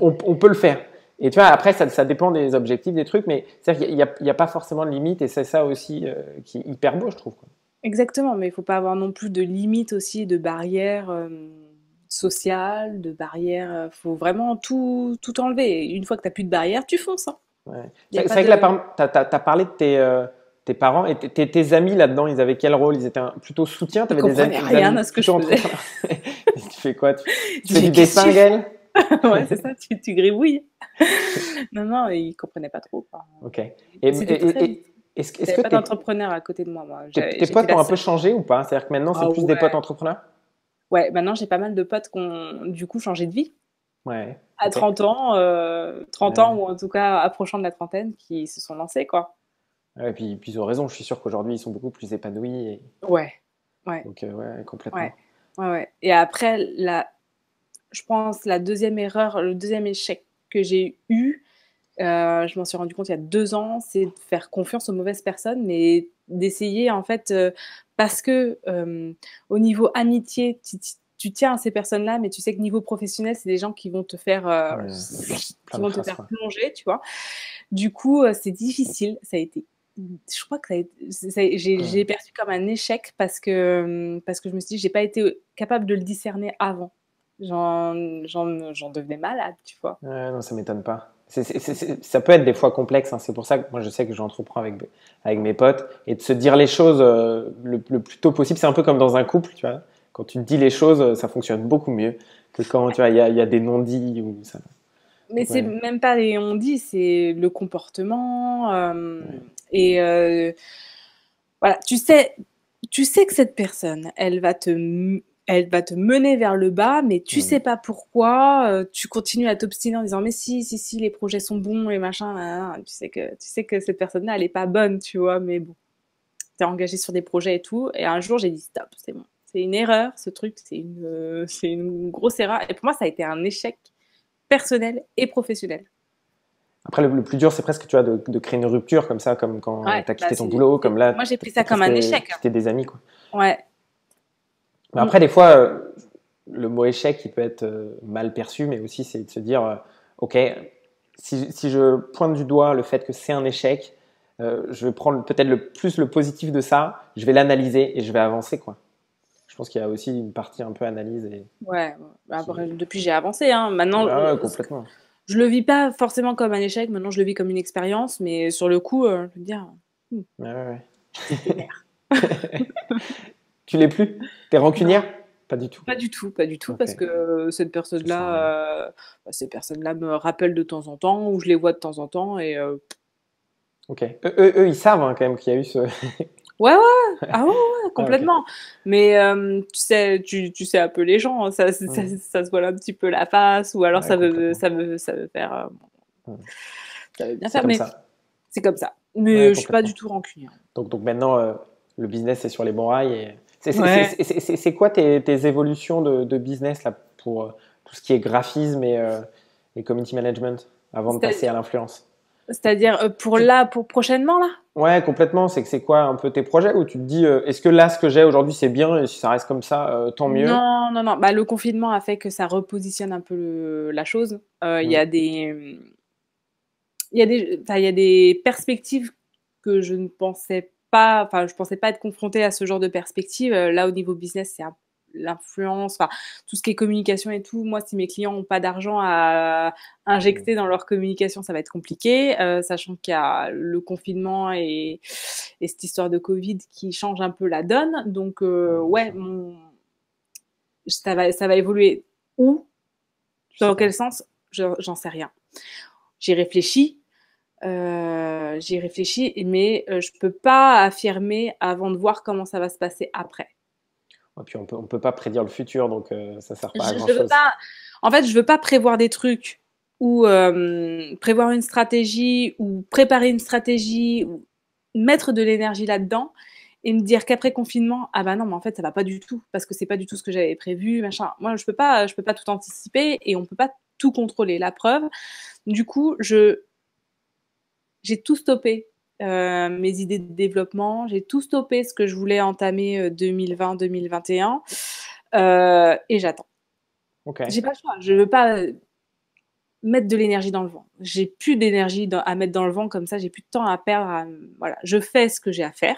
on, peut le faire. Et tu vois, après, ça, dépend des objectifs, des trucs, mais il n'y a, pas forcément de limite, et c'est ça aussi qui est hyper beau, je trouve. Exactement, mais il ne faut pas avoir non plus de limite aussi, de barrières social de barrières. Il euh, faut vraiment tout, tout enlever. Une fois que tu n'as plus de barrières, tu fonces. Hein. Ouais. C'est vrai que tu as, parlé de tes, euh, tes parents et tes, amis là-dedans. Ils avaient quel rôle Ils étaient plutôt soutien Tu avais des amis rien à ce que je faisais. tu fais quoi Tu, fais du dessin, ouais, c'est ça, tu, tu gribouilles. non, non, ils comprenaient pas trop. Quoi. Ok. Et, est-ce que pas d'entrepreneur à côté de moi, Tes potes ont un peu changé ou pas C'est-à-dire que maintenant, c'est ah plus des potes entrepreneurs ouais, maintenant j'ai pas mal de potes qui ont du coup changé de vie. Ouais. À 30 ans, euh, 30 ans ou en tout cas approchant de la trentaine, qui se sont lancés quoi. Ouais, et puis, puis ils ont raison, je suis sûr qu'aujourd'hui ils sont beaucoup plus épanouis. Et... Ouais, ouais. Donc euh, ouais, complètement. Ouais. ouais, Et après, la... je pense la deuxième erreur, le deuxième échec que j'ai eu, euh, je m'en suis rendu compte il y a deux ans, c'est de faire confiance aux mauvaises personnes, mais d'essayer en fait euh, parce que euh, au niveau amitié, tu, tiens à ces personnes-là, mais tu sais que niveau professionnel, c'est des gens qui vont te faire, euh, plonger, tu vois. Du coup, euh, c'est difficile. Ça a été je crois que j'ai perçu comme un échec parce que, parce que je me suis dit, j'ai pas été capable de le discerner avant. J'en devenais malade, tu vois. non, ça m'étonne pas ça peut être des fois complexe. Hein. C'est pour ça que moi, je sais que j'entreprends avec, avec mes potes et de se dire les choses euh, le, le, plus tôt possible. C'est un peu comme dans un couple, tu vois. Quand tu dis les choses, euh, ça fonctionne beaucoup mieux que quand tu il y, y, a des non-dits ou ça. Mais c'est même pas les non-dits, c'est le comportement euh, et voilà. Tu sais, tu sais que cette personne, elle va te elle va te mener vers le bas, mais tu sais pas pourquoi, euh, tu continues à t'obstiner en disant mais si, si, si, les projets sont bons et machin, tu sais que tu sais que cette personne-là, elle est pas bonne, tu vois, mais bon, tu es engagé sur des projets et tout, et un jour j'ai dit stop, c'est bon, c'est une erreur, ce truc, c'est une, euh, une grosse erreur, et pour moi ça a été un échec personnel et professionnel. Après, le, plus dur, c'est presque tu vois, de, créer une rupture comme ça, comme quand tu as quitté bah, ton boulot, comme là. Moi, j'ai pris ça comme un échec. tu hein. Quitté des amis, quoi. Ouais, après, des fois, euh, le mot échec, il peut être euh, mal perçu, mais aussi, c'est de se dire, euh, OK, si, je pointe du doigt le fait que c'est un échec, je vais prendre peut-être le plus le positif de ça, je vais l'analyser et je vais avancer, quoi. Je pense qu'il y a aussi une partie un peu analyse. Ouais, bah, depuis j'ai avancé. Hein. Maintenant, ah je, complètement. le vis pas forcément comme un échec, maintenant je le vis comme une expérience, mais sur le coup, je veux dire. Hmm. Tu l'es plus T'es rancunière Pas du tout. Pas du tout, pas du tout, parce que cette personne-là, euh, bah, ces personnes-là me rappellent de temps en temps, ou je les vois de temps en temps, et. Euh, ok. Eux, ils savent hein, quand même qu'il y a eu ce. Ah ouais, ouais, ah ouais, complètement. Mais euh, tu sais, tu, sais un peu les gens, hein, hmm. ça, se voit un petit peu la face, ou alors ça, veut, ça, veut, ça veut faire. Hmm. Ça veut bien faire, mais c'est comme ça. Mais je suis pas du tout rancunière. Donc, donc maintenant, le business est sur les bons rails et c'est quoi tes, tes évolutions de, business là, pour euh, tout ce qui est graphisme et, euh, et community management avant de passer à l'influence c'est-à-dire euh, pour là, pour prochainement là Ouais, complètement. C'est que c'est quoi un peu tes projets où tu te dis est-ce que là ce que j'ai aujourd'hui c'est bien et si ça reste comme ça tant mieux Non, non, non. Bah, le confinement a fait que ça repositionne un peu la chose. Il y a des, il y des, il y a des perspectives que je ne pensais enfin, je pensais pas être confrontée à ce genre de perspective. Euh, là, au niveau business, c'est l'influence, enfin, tout ce qui est communication et tout. Moi, si mes clients n'ont pas d'argent à injecter mmh. dans leur communication, ça va être compliqué, euh, sachant qu'il y a le confinement et, cette histoire de Covid qui change un peu la donne. Donc, euh, mmh, ouais, ça, va, ça va évoluer où Dans quel sens J'en sais rien. J'ai réfléchi, euh, j'y réfléchis, mais euh, je ne peux pas affirmer avant de voir comment ça va se passer après. Et puis on peut, ne peut pas prédire le futur, donc euh, ça ne sert pas à grand-chose. En fait, je ne veux pas prévoir des trucs ou prévoir une stratégie ou préparer une stratégie ou mettre de l'énergie là-dedans et me dire qu'après confinement, ah bah non, mais en fait, ça va pas du tout parce que c'est pas du tout ce que j'avais prévu, machin. Moi, je peux pas, je peux pas tout anticiper et on peut pas tout contrôler. La preuve, du coup, je j'ai tout stoppé. Euh, mes idées de développement, j'ai tout stoppé ce que je voulais entamer 2020-2021 euh, euh, et j'attends. Je J'ai pas le choix, je veux pas mettre de l'énergie dans le vent. J'ai plus d'énergie à mettre dans le vent comme ça, j'ai plus de temps à perdre. voilà, je fais ce que j'ai à faire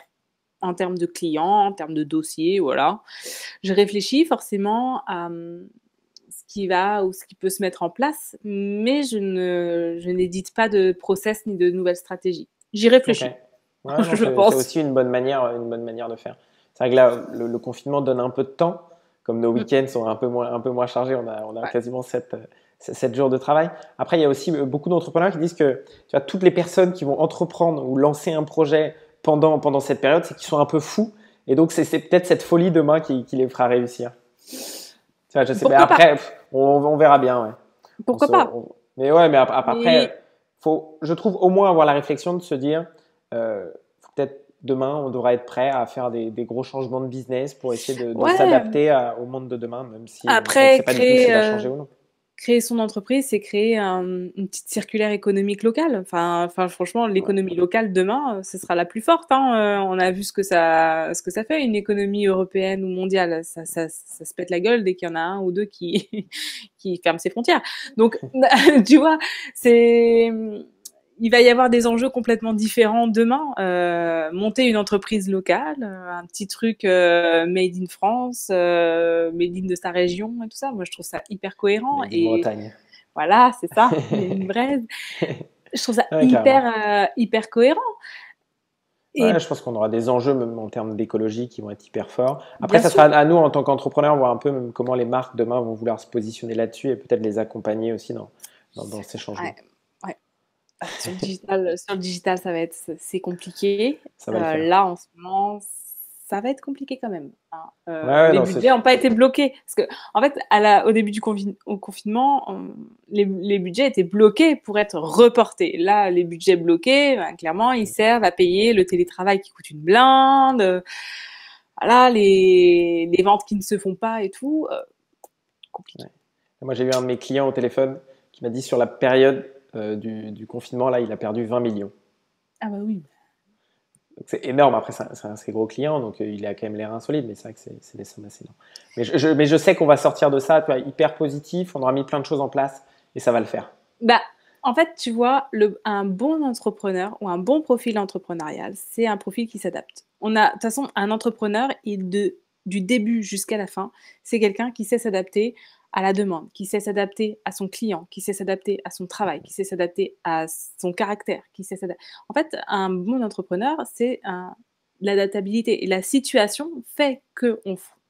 en termes de clients, en termes de dossiers, voilà. Je réfléchis forcément à qui va ou ce qui peut se mettre en place, mais je ne je n'édite pas de process ni de nouvelles stratégies. J'y réfléchis. je pense. C'est aussi une bonne manière, euh, une bonne manière de faire. C'est vrai que là, le, confinement donne un peu de temps, comme nos mm. week-ends sont un peu moins, un peu moins chargés, on a, on a quasiment 7, euh, jours de travail. Après, il y a aussi euh, beaucoup d'entrepreneurs qui disent que tu toutes les personnes qui vont entreprendre ou lancer un projet pendant, pendant cette période, c'est qu'ils sont un peu fous. Et donc, c'est peut-être cette folie demain qui les fera réussir je sais, mais après, on, verra bien. Ouais. Pourquoi pas Mais ouais, mais après, faut, je trouve au moins avoir la réflexion de se dire, euh, peut-être demain, on devra être prêt à faire des, gros changements de business pour essayer de, s'adapter au monde de demain, même si euh, après, pas du tout ça va euh, changer ou non créer son entreprise, c'est créer un, une petite circulaire économique locale. Enfin, enfin franchement, l'économie locale demain, euh, ce sera la plus forte. Hein. Euh, on a vu ce que ça, ce que ça fait une économie européenne ou mondiale. Ça, ça, ça se pète la gueule dès qu'il y en a un ou deux qui qui ferment ses frontières. Donc, tu vois, c'est il va y avoir des enjeux complètement différents demain. Euh, monter une entreprise locale, euh, un petit truc euh, made in France, made in de sa région et tout ça. Moi, je trouve ça hyper cohérent. et Voilà, c'est ça, une braise. Je trouve ça hyper, hyper cohérent. Et... je pense qu'on aura des enjeux même en termes d'écologie qui vont être hyper forts. Après, ça sera à nous en tant qu'entrepreneurs, voir un peu comment les marques demain vont vouloir se positionner là-dessus et peut-être les accompagner aussi dans, dans, ces changements. Sur le digital, sur digital ça va être c'est compliqué. Euh, là, en ce moment, ça va être compliqué quand même. Hein. Euh, les budgets n'ont pas été bloqués. Parce que, en fait, à la, au début du confinement, les, budgets étaient bloqués pour être reportés. Là, les budgets bloqués, ben, clairement, ils servent à payer le télétravail qui coûte une blinde, voilà, les, les, ventes qui ne se font pas et tout. Euh, compliqué. Moi, j'ai eu un de mes clients au téléphone qui m'a dit sur la période euh, du, confinement, là, il a perdu 20 millions. Ah bah oui. C'est énorme. Après, c'est un, gros client, donc euh, il a quand même l'air insolide, mais c'est vrai que c'est des sommes assez Mais je, sais qu'on va sortir de ça, tu hyper positif, on aura mis plein de choses en place et ça va le faire. Bah, en fait, tu vois, un bon entrepreneur ou un bon profil entrepreneurial, c'est un profil qui s'adapte. On a, de toute façon, un entrepreneur, il de, du début jusqu'à la fin, c'est quelqu'un qui sait s'adapter à la demande, qui sait s'adapter à son client, qui sait s'adapter à son travail, qui sait s'adapter à son caractère, qui sait s'adapter. En fait, un bon entrepreneur, c'est l'adaptabilité et la situation fait que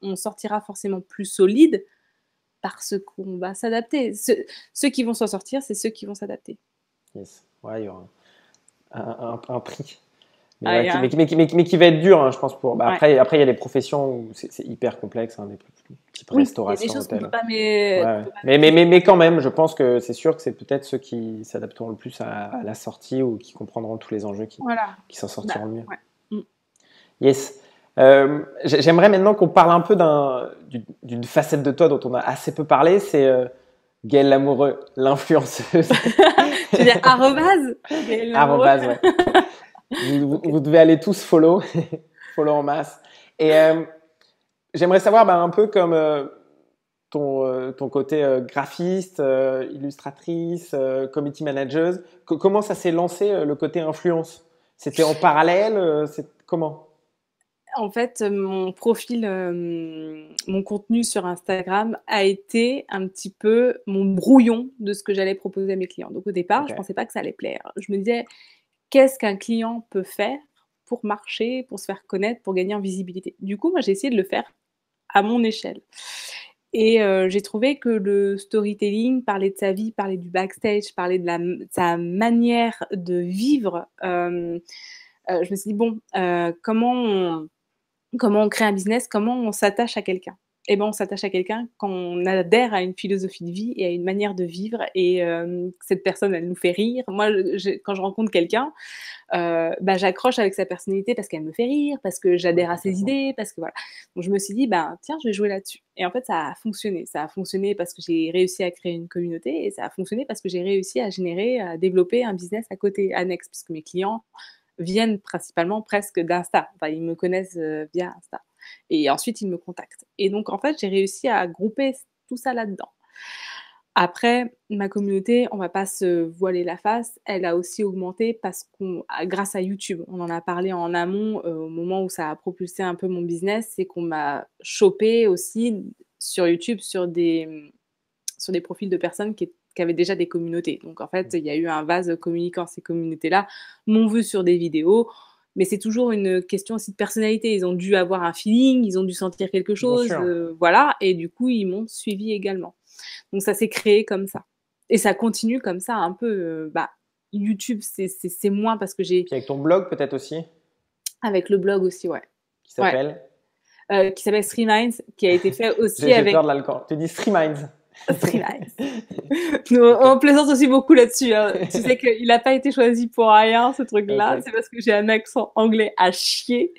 on, sortira forcément plus solide parce qu'on va s'adapter. ceux qui vont s'en sortir, c'est ceux qui vont s'adapter. Yes, ouais, il y aura un, un prix mais, qui, va être dur, hein, je pense. Pour... Bah, après, après, il y a des professions où c'est hyper complexe, hein, des type oui, restauration, mais... mais... Mais, mais, quand même, je pense que c'est sûr que c'est peut-être ceux qui s'adapteront le plus à, la sortie ou qui comprendront tous les enjeux qui, qui s'en sortiront le mieux. Bah, mm. Yes. Euh, j'aimerais maintenant qu'on parle un peu d'une facette de toi dont on a assez peu parlé, c'est euh, Gaëlle Lamoureux, l'influenceuse. tu veux dire arrobase Arrobase, vous, devez aller tous follow, follow en masse. Et euh, j'aimerais savoir bah, un peu comme euh, ton, euh, ton, côté graphiste, illustratrice, committee manager, comment ça s'est lancé le côté influence C'était en parallèle Comment en fait, mon profil, mon contenu sur Instagram a été un petit peu mon brouillon de ce que j'allais proposer à mes clients. Donc au départ, je ne pensais pas que ça allait plaire. Je me disais, qu'est-ce qu'un client peut faire pour marcher, pour se faire connaître, pour gagner en visibilité. Du coup, moi, j'ai essayé de le faire à mon échelle. Et euh, j'ai trouvé que le storytelling, parler de sa vie, parler du backstage, parler de, sa manière de vivre, euh, euh, je me suis dit, bon, comment, comment on crée un business, comment on s'attache à quelqu'un eh on s'attache à quelqu'un quand on adhère à une philosophie de vie et à une manière de vivre et euh, cette personne, elle nous fait rire. Moi, quand je rencontre quelqu'un, euh, bah, j'accroche avec sa personnalité parce qu'elle me fait rire, parce que j'adhère à ses idées, parce que voilà. Donc je me suis dit, bah, tiens, je vais jouer là-dessus. Et en fait, ça a fonctionné. Ça a fonctionné parce que j'ai réussi à créer une communauté et ça a fonctionné parce que j'ai réussi à générer, à développer un business à côté, annexe, puisque mes clients viennent principalement presque d'Insta. Enfin, ils me connaissent euh, via Insta. Et ensuite, ils me contactent. Et donc, en fait, j'ai réussi à grouper tout ça là-dedans. Après, ma communauté, on va pas se voiler la face, elle a aussi augmenté parce qu'on, ah, grâce à YouTube, on en a parlé en amont euh, au moment où ça a propulsé un peu mon business, c'est qu'on m'a chopé aussi sur YouTube sur des, sur des profils de personnes qui, qui avaient déjà des communautés. Donc en fait, il y a eu un vase communiquant. Ces communautés-là mon vu sur des vidéos, mais c'est toujours une question aussi de personnalité. Ils ont dû avoir un feeling, ils ont dû sentir quelque chose, euh, voilà, et du coup, ils m'ont suivi également. Donc ça s'est créé comme ça. Et ça continue comme ça, un peu. Euh, bah, YouTube, c'est moins parce que j'ai. avec ton blog peut-être aussi Avec le blog aussi, ouais. Qui s'appelle euh, Qui s'appelle Streamlines, qui a été fait aussi avec. J'ai peur de l'alcool. Tu dis Streamlines Très nice. on plaisante aussi beaucoup là-dessus. Hein. Tu sais qu'il n'a pas été choisi pour rien, ce truc-là. C'est parce que j'ai un accent anglais à chier.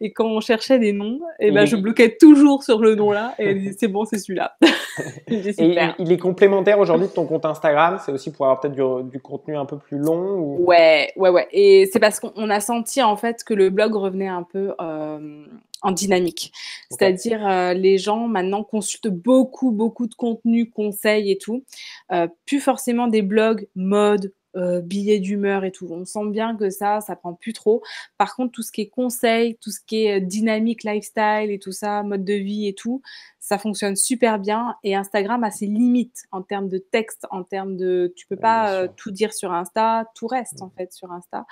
Et quand on cherchait des noms, et eh ben, je bloquais toujours sur le nom-là. Et c'est bon, c'est celui-là. il est complémentaire aujourd'hui de ton compte Instagram. C'est aussi pour avoir peut-être du, contenu un peu plus long. Ouais, ouais, ouais. Et c'est parce qu'on a senti, en fait, que le blog revenait un peu... Euh, en dynamique. C'est-à-dire, euh, les gens maintenant consultent beaucoup, beaucoup de contenus, conseils et tout. Euh, plus forcément des blogs mode, euh, billets d'humeur et tout. On sent bien que ça, ça prend plus trop. Par contre, tout ce qui est conseil, tout ce qui est euh, dynamique, lifestyle et tout ça, mode de vie et tout, ça fonctionne super bien. Et Instagram a ses limites en termes de texte, en termes de, tu peux pas euh, tout dire sur Insta, tout reste en mmh. fait sur Insta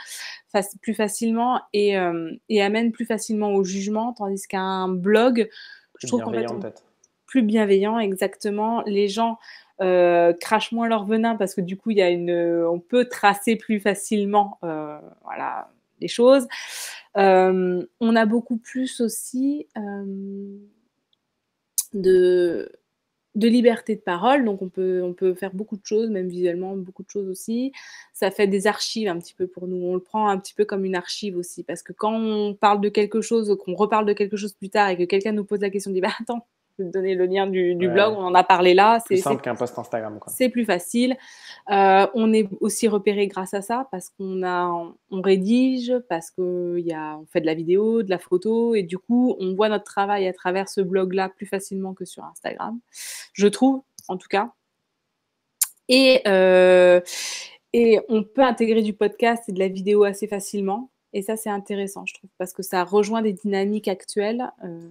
plus facilement et, amène plus facilement au jugement, tandis qu'un blog, plus je trouve plus bienveillant, exactement. Les gens euh, crachent moins leur venin parce que du coup, il y une, euh, on peut tracer plus facilement euh, les choses. Euh, on a beaucoup plus aussi de, de liberté de parole, donc on peut, on peut faire beaucoup de choses, même visuellement, beaucoup de choses aussi. Ça fait des archives un petit peu pour nous, on le prend un petit peu comme une archive aussi, parce que quand on parle de quelque chose, qu'on reparle de quelque chose plus tard et que quelqu'un nous pose la question, on dit, bah attends, peux te donner le lien du, blog, on en a parlé là. C'est plus simple qu'un post Instagram. C'est plus facile. Euh, on est aussi repéré grâce à ça parce qu'on a, on rédige, parce qu'on fait de la vidéo, de la photo, et du coup, on voit notre travail à travers ce blog-là plus facilement que sur Instagram, je trouve, en tout cas. Et, euh, et on peut intégrer du podcast et de la vidéo assez facilement. Et ça, c'est intéressant, je trouve, parce que ça rejoint des dynamiques actuelles. Euh,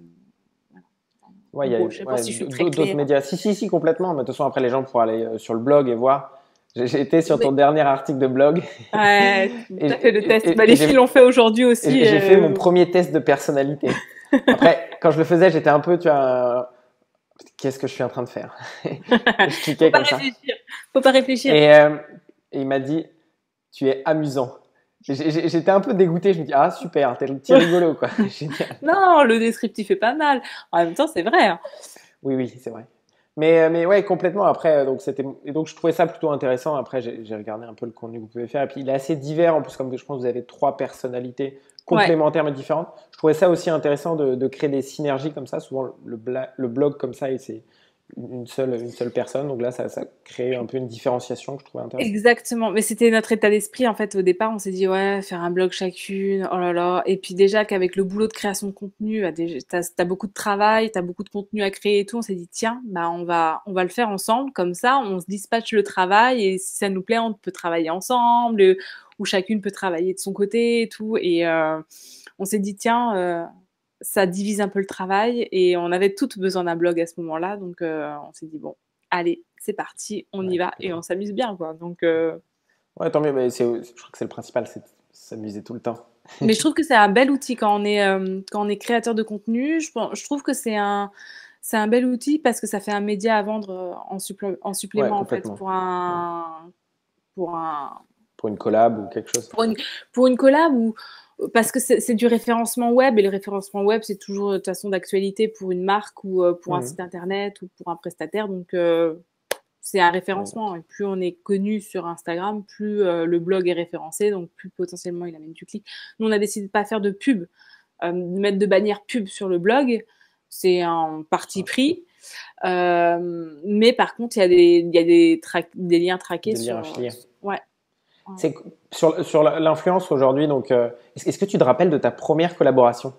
Ouais, y a, si D'autres médias. Si, si, si, complètement. Mais de toute façon, après, les gens pourront aller euh, sur le blog et voir. j'ai été sur ton dernier article de blog. Ouais, as fait le test. Bah, les filles l'ont fait aujourd'hui aussi. J'ai fait euh. mon premier test de personnalité. Après, quand je le faisais, j'étais un peu, tu vois, qu'est-ce que je suis en train de faire Faut pas Réfléchir. Faut pas réfléchir. Euh, et, il m'a dit, tu es amusant. J'étais un peu dégoûté, je me dis ah super, t'es le petit rigolo quoi. non, le descriptif est pas mal. En même temps, c'est vrai. Hein. Oui, oui, c'est vrai. Mais, euh, mais ouais, complètement. Après, euh, donc c'était donc je trouvais ça plutôt intéressant. Après, j'ai regardé un peu le contenu que vous pouvez faire. Et puis il est assez divers en plus, comme je pense que vous avez trois personnalités complémentaires mais différentes. Je trouvais ça aussi intéressant de, créer des synergies comme ça. Souvent le, le blog comme ça, et c'est une seule, une seule personne. Donc là, ça, ça crée un peu une différenciation que je trouvais intéressante. Exactement. Mais c'était notre état d'esprit, en fait, au départ. On s'est dit, ouais, faire un blog chacune, oh là là. Et puis déjà qu'avec le boulot de création de contenu, bah, tu as, beaucoup de travail, tu as beaucoup de contenu à créer et tout. On s'est dit, tiens, bah, on, va, on va le faire ensemble. Comme ça, on se dispatche le travail. Et si ça nous plaît, on peut travailler ensemble, ou chacune peut travailler de son côté et tout. Et euh, on s'est dit, tiens... Euh, ça divise un peu le travail et on avait toutes besoin d'un blog à ce moment-là. Donc, euh, on s'est dit, bon, allez, c'est parti, on y va et on s'amuse bien. Quoi. Donc, euh, Ouais, tant mieux, mais je crois que c'est le principal, c'est s'amuser tout le temps. mais je trouve que c'est un bel outil quand on est, euh, quand on est créateur de contenu. Je, je trouve que c'est un, c'est un bel outil parce que ça fait un média à vendre en, en supplément, en fait, pour un, pour un. Pour une collab ou quelque chose. Pour une, pour une collab ou parce que c'est du référencement web et le référencement web c'est toujours euh, de toute façon d'actualité pour une marque ou euh, pour un site internet ou pour un prestataire donc euh, c'est un référencement et plus on est connu sur Instagram plus le blog est référencé donc plus potentiellement il amène du clic nous on a décidé de pas faire de pub de mettre de bannière pub sur le blog c'est un parti pris mais par contre il y a des, y a des, liens traqués sur ouais c'est sur, sur l'influence aujourd'hui. Donc, euh, est-ce que tu te rappelles de ta première collaboration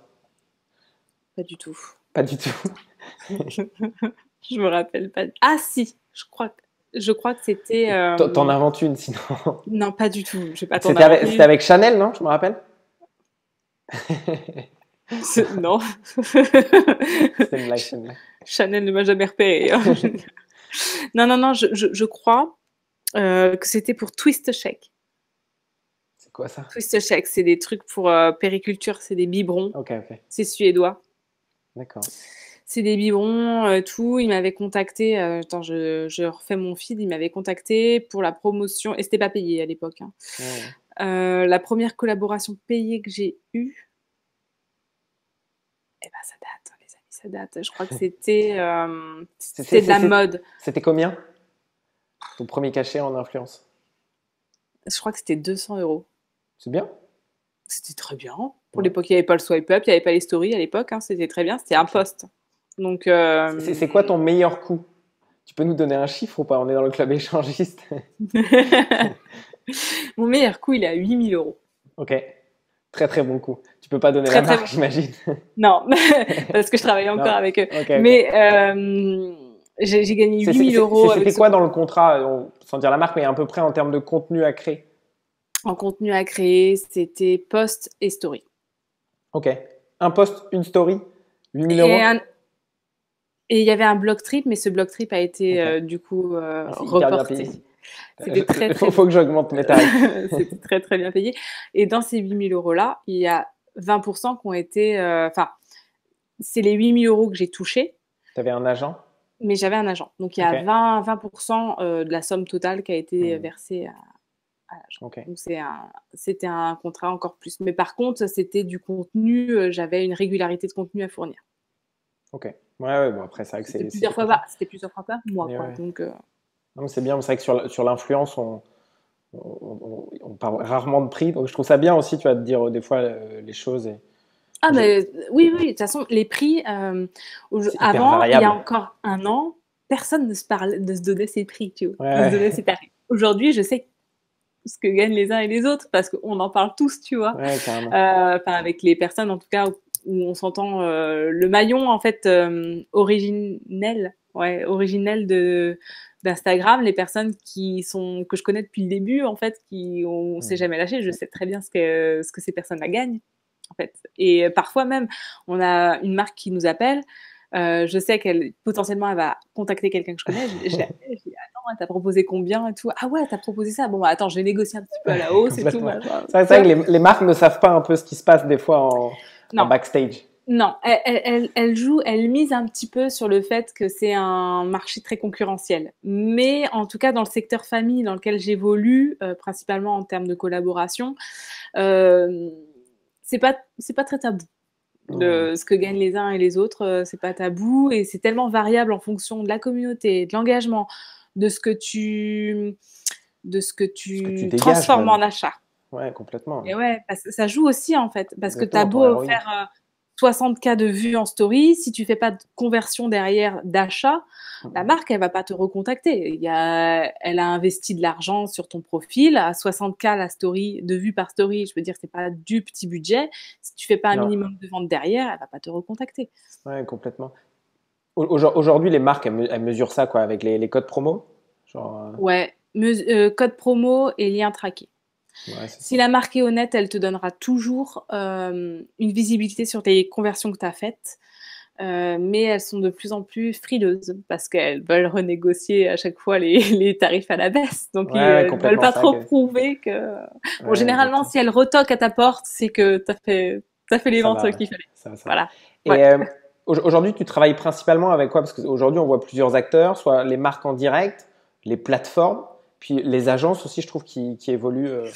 Pas du tout. Pas du tout. je me rappelle pas. Ah si, je crois que je crois que c'était. Euh... T'en inventes une sinon. Non, pas du tout. C'était avec, avec, Chanel, non Je me rappelle. non. Chanel. ne m'a jamais repéré. Hein. non, non, non. Je, je, je crois euh, que c'était pour Twist Shake quoi ça c'est des trucs pour euh, périculture, c'est des biberons. C'est suédois. D'accord. C'est des biberons, euh, tout. Il m'avait contacté, euh, attends, je, refais mon feed, il m'avait contacté pour la promotion, et c'était pas payé à l'époque. Hein. Ah la première collaboration payée que j'ai eue, eh ben ça date, hein, les amis, ça date. Je crois que c'était c'était de la mode. C'était combien Ton premier cachet en influence je crois que c'était 200 euros. C'est bien C'était très bien. Pour l'époque, il n'y avait pas le swipe up, il n'y avait pas les stories à l'époque. Hein, c'était très bien. C'était un poste. Donc. Euh, c'est quoi ton meilleur coup Tu peux nous donner un chiffre ou pas On est dans le club échangiste. Mon meilleur coup, il est à 8000 euros. Ok. Très très bon coup. Tu peux pas donner la marque, j'imagine. Non, parce que je travaille encore avec eux. mais euh, j'ai gagné 8000 euros. C'était quoi dans le contrat, sans dire la marque, mais à peu près en termes de contenu à créer en contenu à créer, c'était post et story. Ok. Un post, une story, 8000 euros. Et il y avait un blog trip, mais ce blog trip a été euh, du coup euh, ah, reporté. Il faut que j'augmente mes tarifs. C'était très très bien payé. Et dans ces 8000 euros-là, il y a 20% qui ont été... Euh, enfin, c'est les 8000 euros que j'ai touchés. Tu avais un agent Mais j'avais un agent. Donc il y a 20%, 20 de la somme totale qui a été hmm. versée à, c'était un, contrat encore plus. Mais par contre, c'était du contenu, euh, j'avais une régularité de contenu à fournir. Ok. Ouais, bon, après, c'est Plusieurs, fois pas, plusieurs Donc euh, c'est bien, c'est vrai que sur, l'influence, on, on, parle rarement de prix. Donc je trouve ça bien aussi, tu vas te dire euh, des fois les choses. Et... Ah, oui, oui, de toute façon, les prix, avant, il y a encore un an, personne ne se, parle de se donnait ses prix, tu vois, Aujourd'hui, je sais ce que gagnent les uns et les autres parce qu'on en parle tous, tu vois. Euh, avec les personnes en tout cas où, on s'entend euh, le maillon en fait euh, originel, ouais, originel de d'Instagram, les personnes qui sont que je connais depuis le début en fait, qui on, s'est jamais lâché. Je sais très bien ce que ce que ces personnes-là gagnent en fait. Et parfois même, on a une marque qui nous appelle. je sais qu'elle potentiellement elle va contacter quelqu'un que je connais. Je, Ah, t'as proposé combien et tout. Ah ouais, t'as proposé ça. Bon, attends, j'ai négocié un petit peu à la hausse tout. C'est vrai, que les, marques ne savent pas un peu ce qui se passe des fois en, backstage. Non, elle, elle, joue, elle mise un petit peu sur le fait que c'est un marché très concurrentiel. Mais en tout cas, dans le secteur famille dans lequel j'évolue, euh, principalement en termes de collaboration, euh, c'est pas c'est pas très tabou. Mmh. ce que gagnent les uns et les autres, euh, c'est pas tabou et c'est tellement variable en fonction de la communauté, de l'engagement, de ce que tu, de ce que tu, transformes en achat. Ouais, complètement. Et ouais, ça joue aussi en fait, parce que tu as beau faire 60 euh, k de vues en story, si tu fais pas de conversion derrière d'achat, la marque elle va pas te recontacter. Il y elle a investi de l'argent sur ton profil à 60 k la story de vues par story. Je veux dire, c'est pas du petit budget. Si tu fais pas un minimum de ventes derrière, elle va pas te recontacter. Ouais, complètement. Aujourd'hui, les marques, elles, mesurent ça quoi, avec les, codes promo euh Ouais, euh, code promo et lien traqué. si la marque est honnête, elle te donnera toujours euh, une visibilité sur tes conversions que tu as faites. mais elles sont de plus en plus frileuses parce qu'elles veulent renégocier à chaque fois les, tarifs à la baisse. Donc, elles ne veulent pas trop prouver que. Bon, généralement, si elles retoquent à ta porte, c'est que tu as fait, as fait les ventes qu'il fallait. Voilà. Et Aujourd'hui, tu travailles principalement avec quoi Parce qu'aujourd'hui, on voit plusieurs acteurs, soit les marques en direct, les plateformes, puis les agences aussi, je trouve, qui, évoluent. Euh.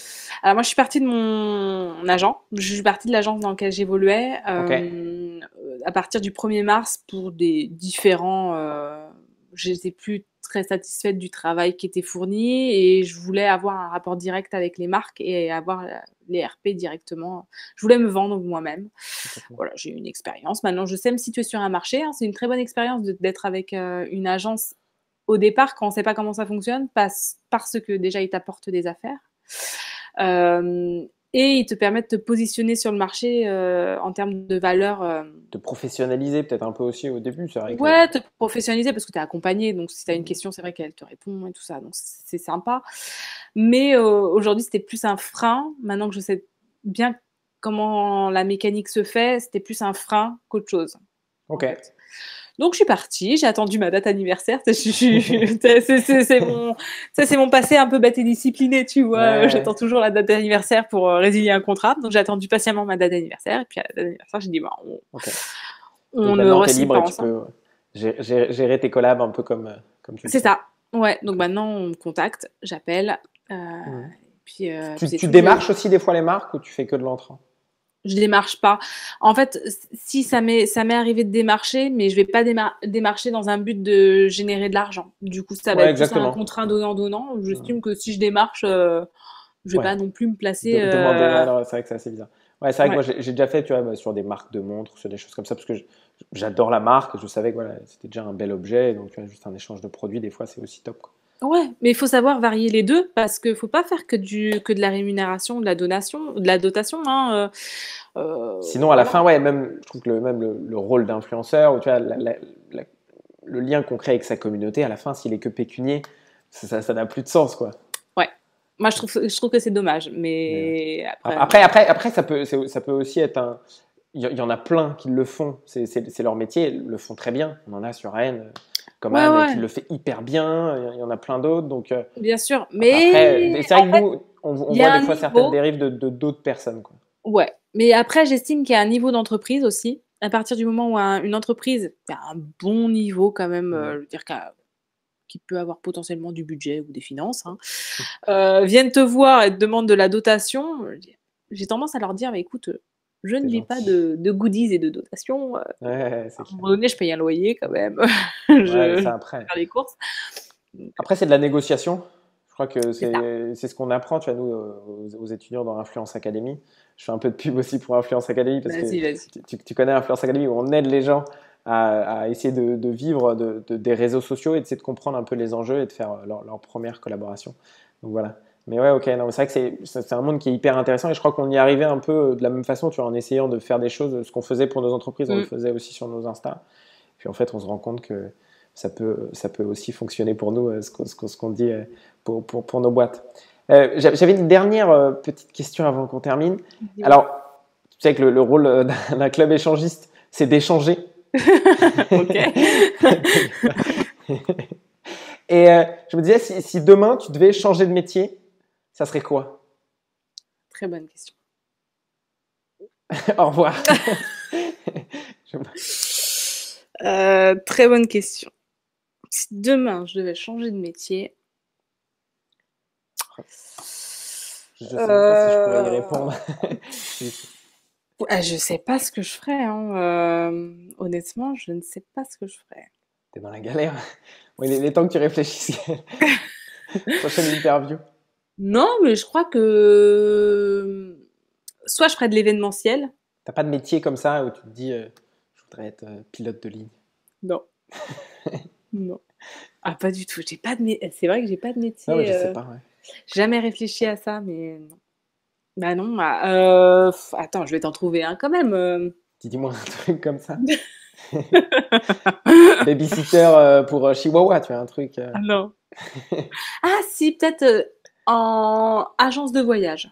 Alors moi, je suis partie de mon agent. Je suis partie de l'agence dans laquelle j'évoluais euh, à partir du 1er mars pour des différents. Euh, sais plus très satisfaite du travail qui était fourni et je voulais avoir un rapport direct avec les marques et avoir euh, les RP directement. Je voulais me vendre moi-même. Voilà, j'ai eu une expérience. Maintenant, je sais me situer sur un marché. Hein. C'est une très bonne expérience d'être avec euh, une agence au départ quand on ne sait pas comment ça fonctionne parce, parce que déjà, ils t'apportent des affaires. Euh, et ils te permettent de te positionner sur le marché euh, en termes de valeur. Euh, te professionnaliser peut-être un peu aussi au début, c'est vrai. Ouais, te professionnaliser parce que tu es accompagné, donc si tu as une mmh. question, c'est vrai qu'elle te répond et tout ça, donc c'est sympa. Mais euh, aujourd'hui, c'était plus un frein. Maintenant que je sais bien comment la mécanique se fait, c'était plus un frein qu'autre chose. Ok. Donc je suis partie, j'ai attendu ma date anniversaire. C'est mon, mon, passé un peu bête et discipliné, tu vois. J'attends toujours la date d'anniversaire pour euh, résilier un contrat. Donc j'ai attendu patiemment ma date d'anniversaire. Et puis à la date d'anniversaire, j'ai dit, bah, on, on ne pas ensemble. gérer tes collabs un peu comme, euh, comme tu C'est ça. Ouais, donc maintenant on me contacte, j'appelle. Euh, puis, tu, démarches aussi des fois les marques ou tu fais que de l'entrée je démarche pas. En fait, si ça m'est ça m'est arrivé de démarcher, mais je vais pas démarcher dans un but de générer de l'argent. Du coup, ça va être un contrat donnant donnant. J'estime que si je démarche, euh, je vais pas non plus me placer. Euh, c'est vrai que c'est assez bizarre. Ouais, c'est vrai que moi j'ai déjà fait, tu vois, bah, sur des marques de montres, sur des choses comme ça, parce que j'adore la marque. Je savais que voilà, c'était déjà un bel objet, donc juste un échange de produits, des fois, c'est aussi top. Ouais, mais il faut savoir varier les deux parce qu'il ne faut pas faire que, du, que de la rémunération, de la donation, de la dotation. Hein, euh, euh, Sinon, à la fin, ouais, même, je trouve que le, même le, rôle d'influenceur, le lien qu'on crée avec sa communauté, à la fin, s'il est que pécunier, ça n'a plus de sens, quoi. Ouais. Moi, je trouve, je trouve que c'est dommage, mais, Après, euh, après, après, ça peut, ça peut aussi être un. Il y, en a plein qui le font. C'est leur métier, ils le font très bien. On en a sur Rennes comme ouais, qui le fait hyper bien. Il y en a plein d'autres. Donc, euh, bien sûr, mais après, c'est que on, voit des fois certaines dérives de d'autres personnes. Quoi. Ouais, mais après, j'estime qu'il y a un niveau d'entreprise aussi. À partir du moment où une entreprise a un bon niveau quand même, euh, dire qui peut avoir potentiellement du budget ou des finances, hein, euh, viennent te voir et te demandent de la dotation, j'ai tendance à leur dire, mais écoute, je ne vis pas de, goodies et de dotations. Euh. à un moment donné, je paye un loyer quand même. je après. les Après, c'est de la négociation. Je crois que c'est ce qu'on apprend, tu vois, nous, euh, aux, étudiants dans Influence Academy. Je fais un peu de pub aussi pour Influence Academy parce que tu, connais Influence Academy où on aide les gens à, essayer de, vivre des réseaux sociaux et d'essayer de comprendre un peu les enjeux et de faire euh, leur, leur première collaboration. Donc voilà. Mais ouais, ok, non, c'est vrai que c'est un monde qui est hyper intéressant et je crois qu'on y arrivait un peu euh, de la même façon, tu vois, en essayant de faire des choses, ce qu'on faisait pour nos entreprises, on le mm. faisait aussi sur nos Insta. Puis en fait, on se rend compte que ça peut, ça peut aussi fonctionner pour nous, euh, ce qu'on dit euh, pour, pour, pour, nos boîtes. J'avais une dernière petite question avant qu'on termine. Alors, tu sais que le, rôle d'un club échangiste, c'est d'échanger. ok. et je me disais, si demain tu devais changer de métier, ça serait quoi Très bonne question. Au revoir. Euh, très bonne question. Si demain je devais changer de métier. Je sais pas si je pourrais y euh, répondre. je sais pas ce que je ferais. Hein. Euh, honnêtement, je ne sais pas ce que je ferais. T'es dans la galère. il, est, temps que tu réfléchisses. Prochaine interview. Non, mais je crois que euh, soit je ferais de l'événementiel. T'as pas de métier comme ça où tu te dis euh, je voudrais être euh, pilote de ligne Non. non. Ah, pas du tout. J'ai pas de C'est vrai que j'ai pas de métier. Non, ah sais pas, ouais. Jamais réfléchi à ça, mais non. Bah non, bah, attends, je vais t'en trouver un quand même. Dis-moi un truc comme ça. Baby-sitter pour Chihuahua, tu as un truc. Non. ah si, peut-être en agence de voyage.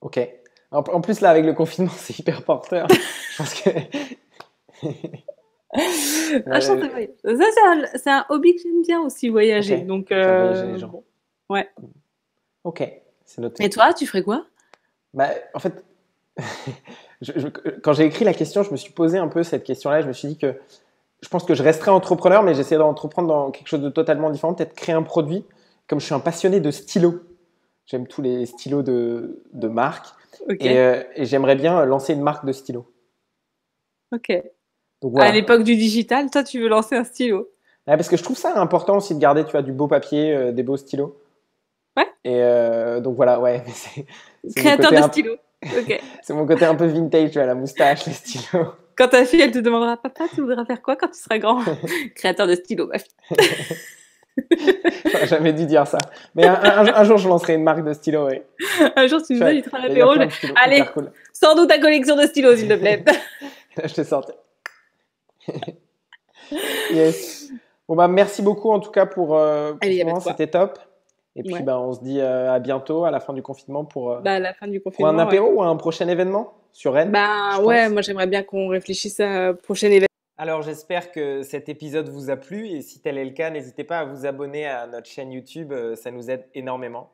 Ok. En, plus, là, avec le confinement, c'est hyper porteur. Je pense que. agence de voyage. Ça, c'est un, hobby que j'aime bien aussi, voyager. Donc, euh, voyager Ouais. Ok, c'est noté. Et toi, tu ferais quoi bah, En fait, quand j'ai écrit la question, je me suis posé un peu cette question-là. Je me suis dit que je pense que je resterai entrepreneur, mais j'essaierai d'entreprendre dans quelque chose de totalement différent, peut-être créer un produit. Comme je suis un passionné de stylo, J'aime tous les stylos de, de marque. Euh, et, j'aimerais bien lancer une marque de stylo. Ok. Donc, À l'époque du digital, toi, tu veux lancer un stylo ouais, Parce que je trouve ça important aussi de garder tu vois, du beau papier, euh, des beaux stylos. Ouais. Et euh, donc voilà, ouais. Créateur de stylos. c'est mon côté un peu vintage, tu vois, la moustache, les stylos. Quand ta fille, elle te demandera Papa, tu voudras faire quoi quand tu seras grand Créateur de stylos, ma fille. J'aurais jamais dû dire ça. Mais un, jour, je lancerai une marque de stylo. Un jour, tu nous inviteras à l'apéro. Allez, sans doute ta collection de stylos, s'il te plaît. je te sortais. yes. Bon, bah, merci beaucoup en tout cas pour, euh, pour C'était top. Et puis, bah, on se dit euh, à bientôt, à la fin du confinement, pour, euh, bah, la fin du confinement, un apéro ou un prochain événement sur Rennes. Bah, ouais, moi j'aimerais bien qu'on réfléchisse à un prochain événement. Alors j'espère que cet épisode vous a plu et si tel est le cas, n'hésitez pas à vous abonner à notre chaîne YouTube, euh, ça nous aide énormément.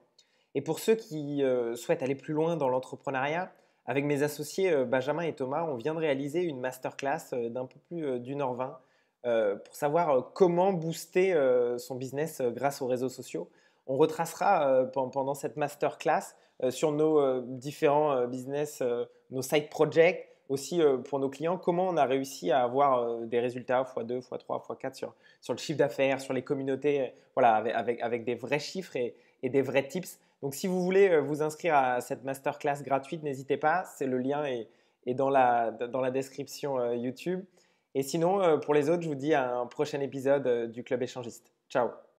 Et pour ceux qui euh, souhaitent aller plus loin dans l'entrepreneuriat, avec mes associés euh, Benjamin et Thomas, on vient de réaliser une masterclass d'un peu plus d'une heure vingt pour savoir comment booster son business grâce aux réseaux sociaux. On retracera pendant cette masterclass sur nos différents business, nos side projects, aussi euh, pour nos clients comment on a réussi à avoir euh, des résultats x2, x3, x4 sur, le chiffre d'affaires, sur les communautés, euh, avec, des vrais chiffres et, des vrais tips. Donc si vous voulez vous inscrire à cette masterclass gratuite, n'hésitez pas, c'est le lien est, est dans, dans la description YouTube. Et sinon, pour les autres, je vous dis à un prochain épisode du Club échangiste. Ciao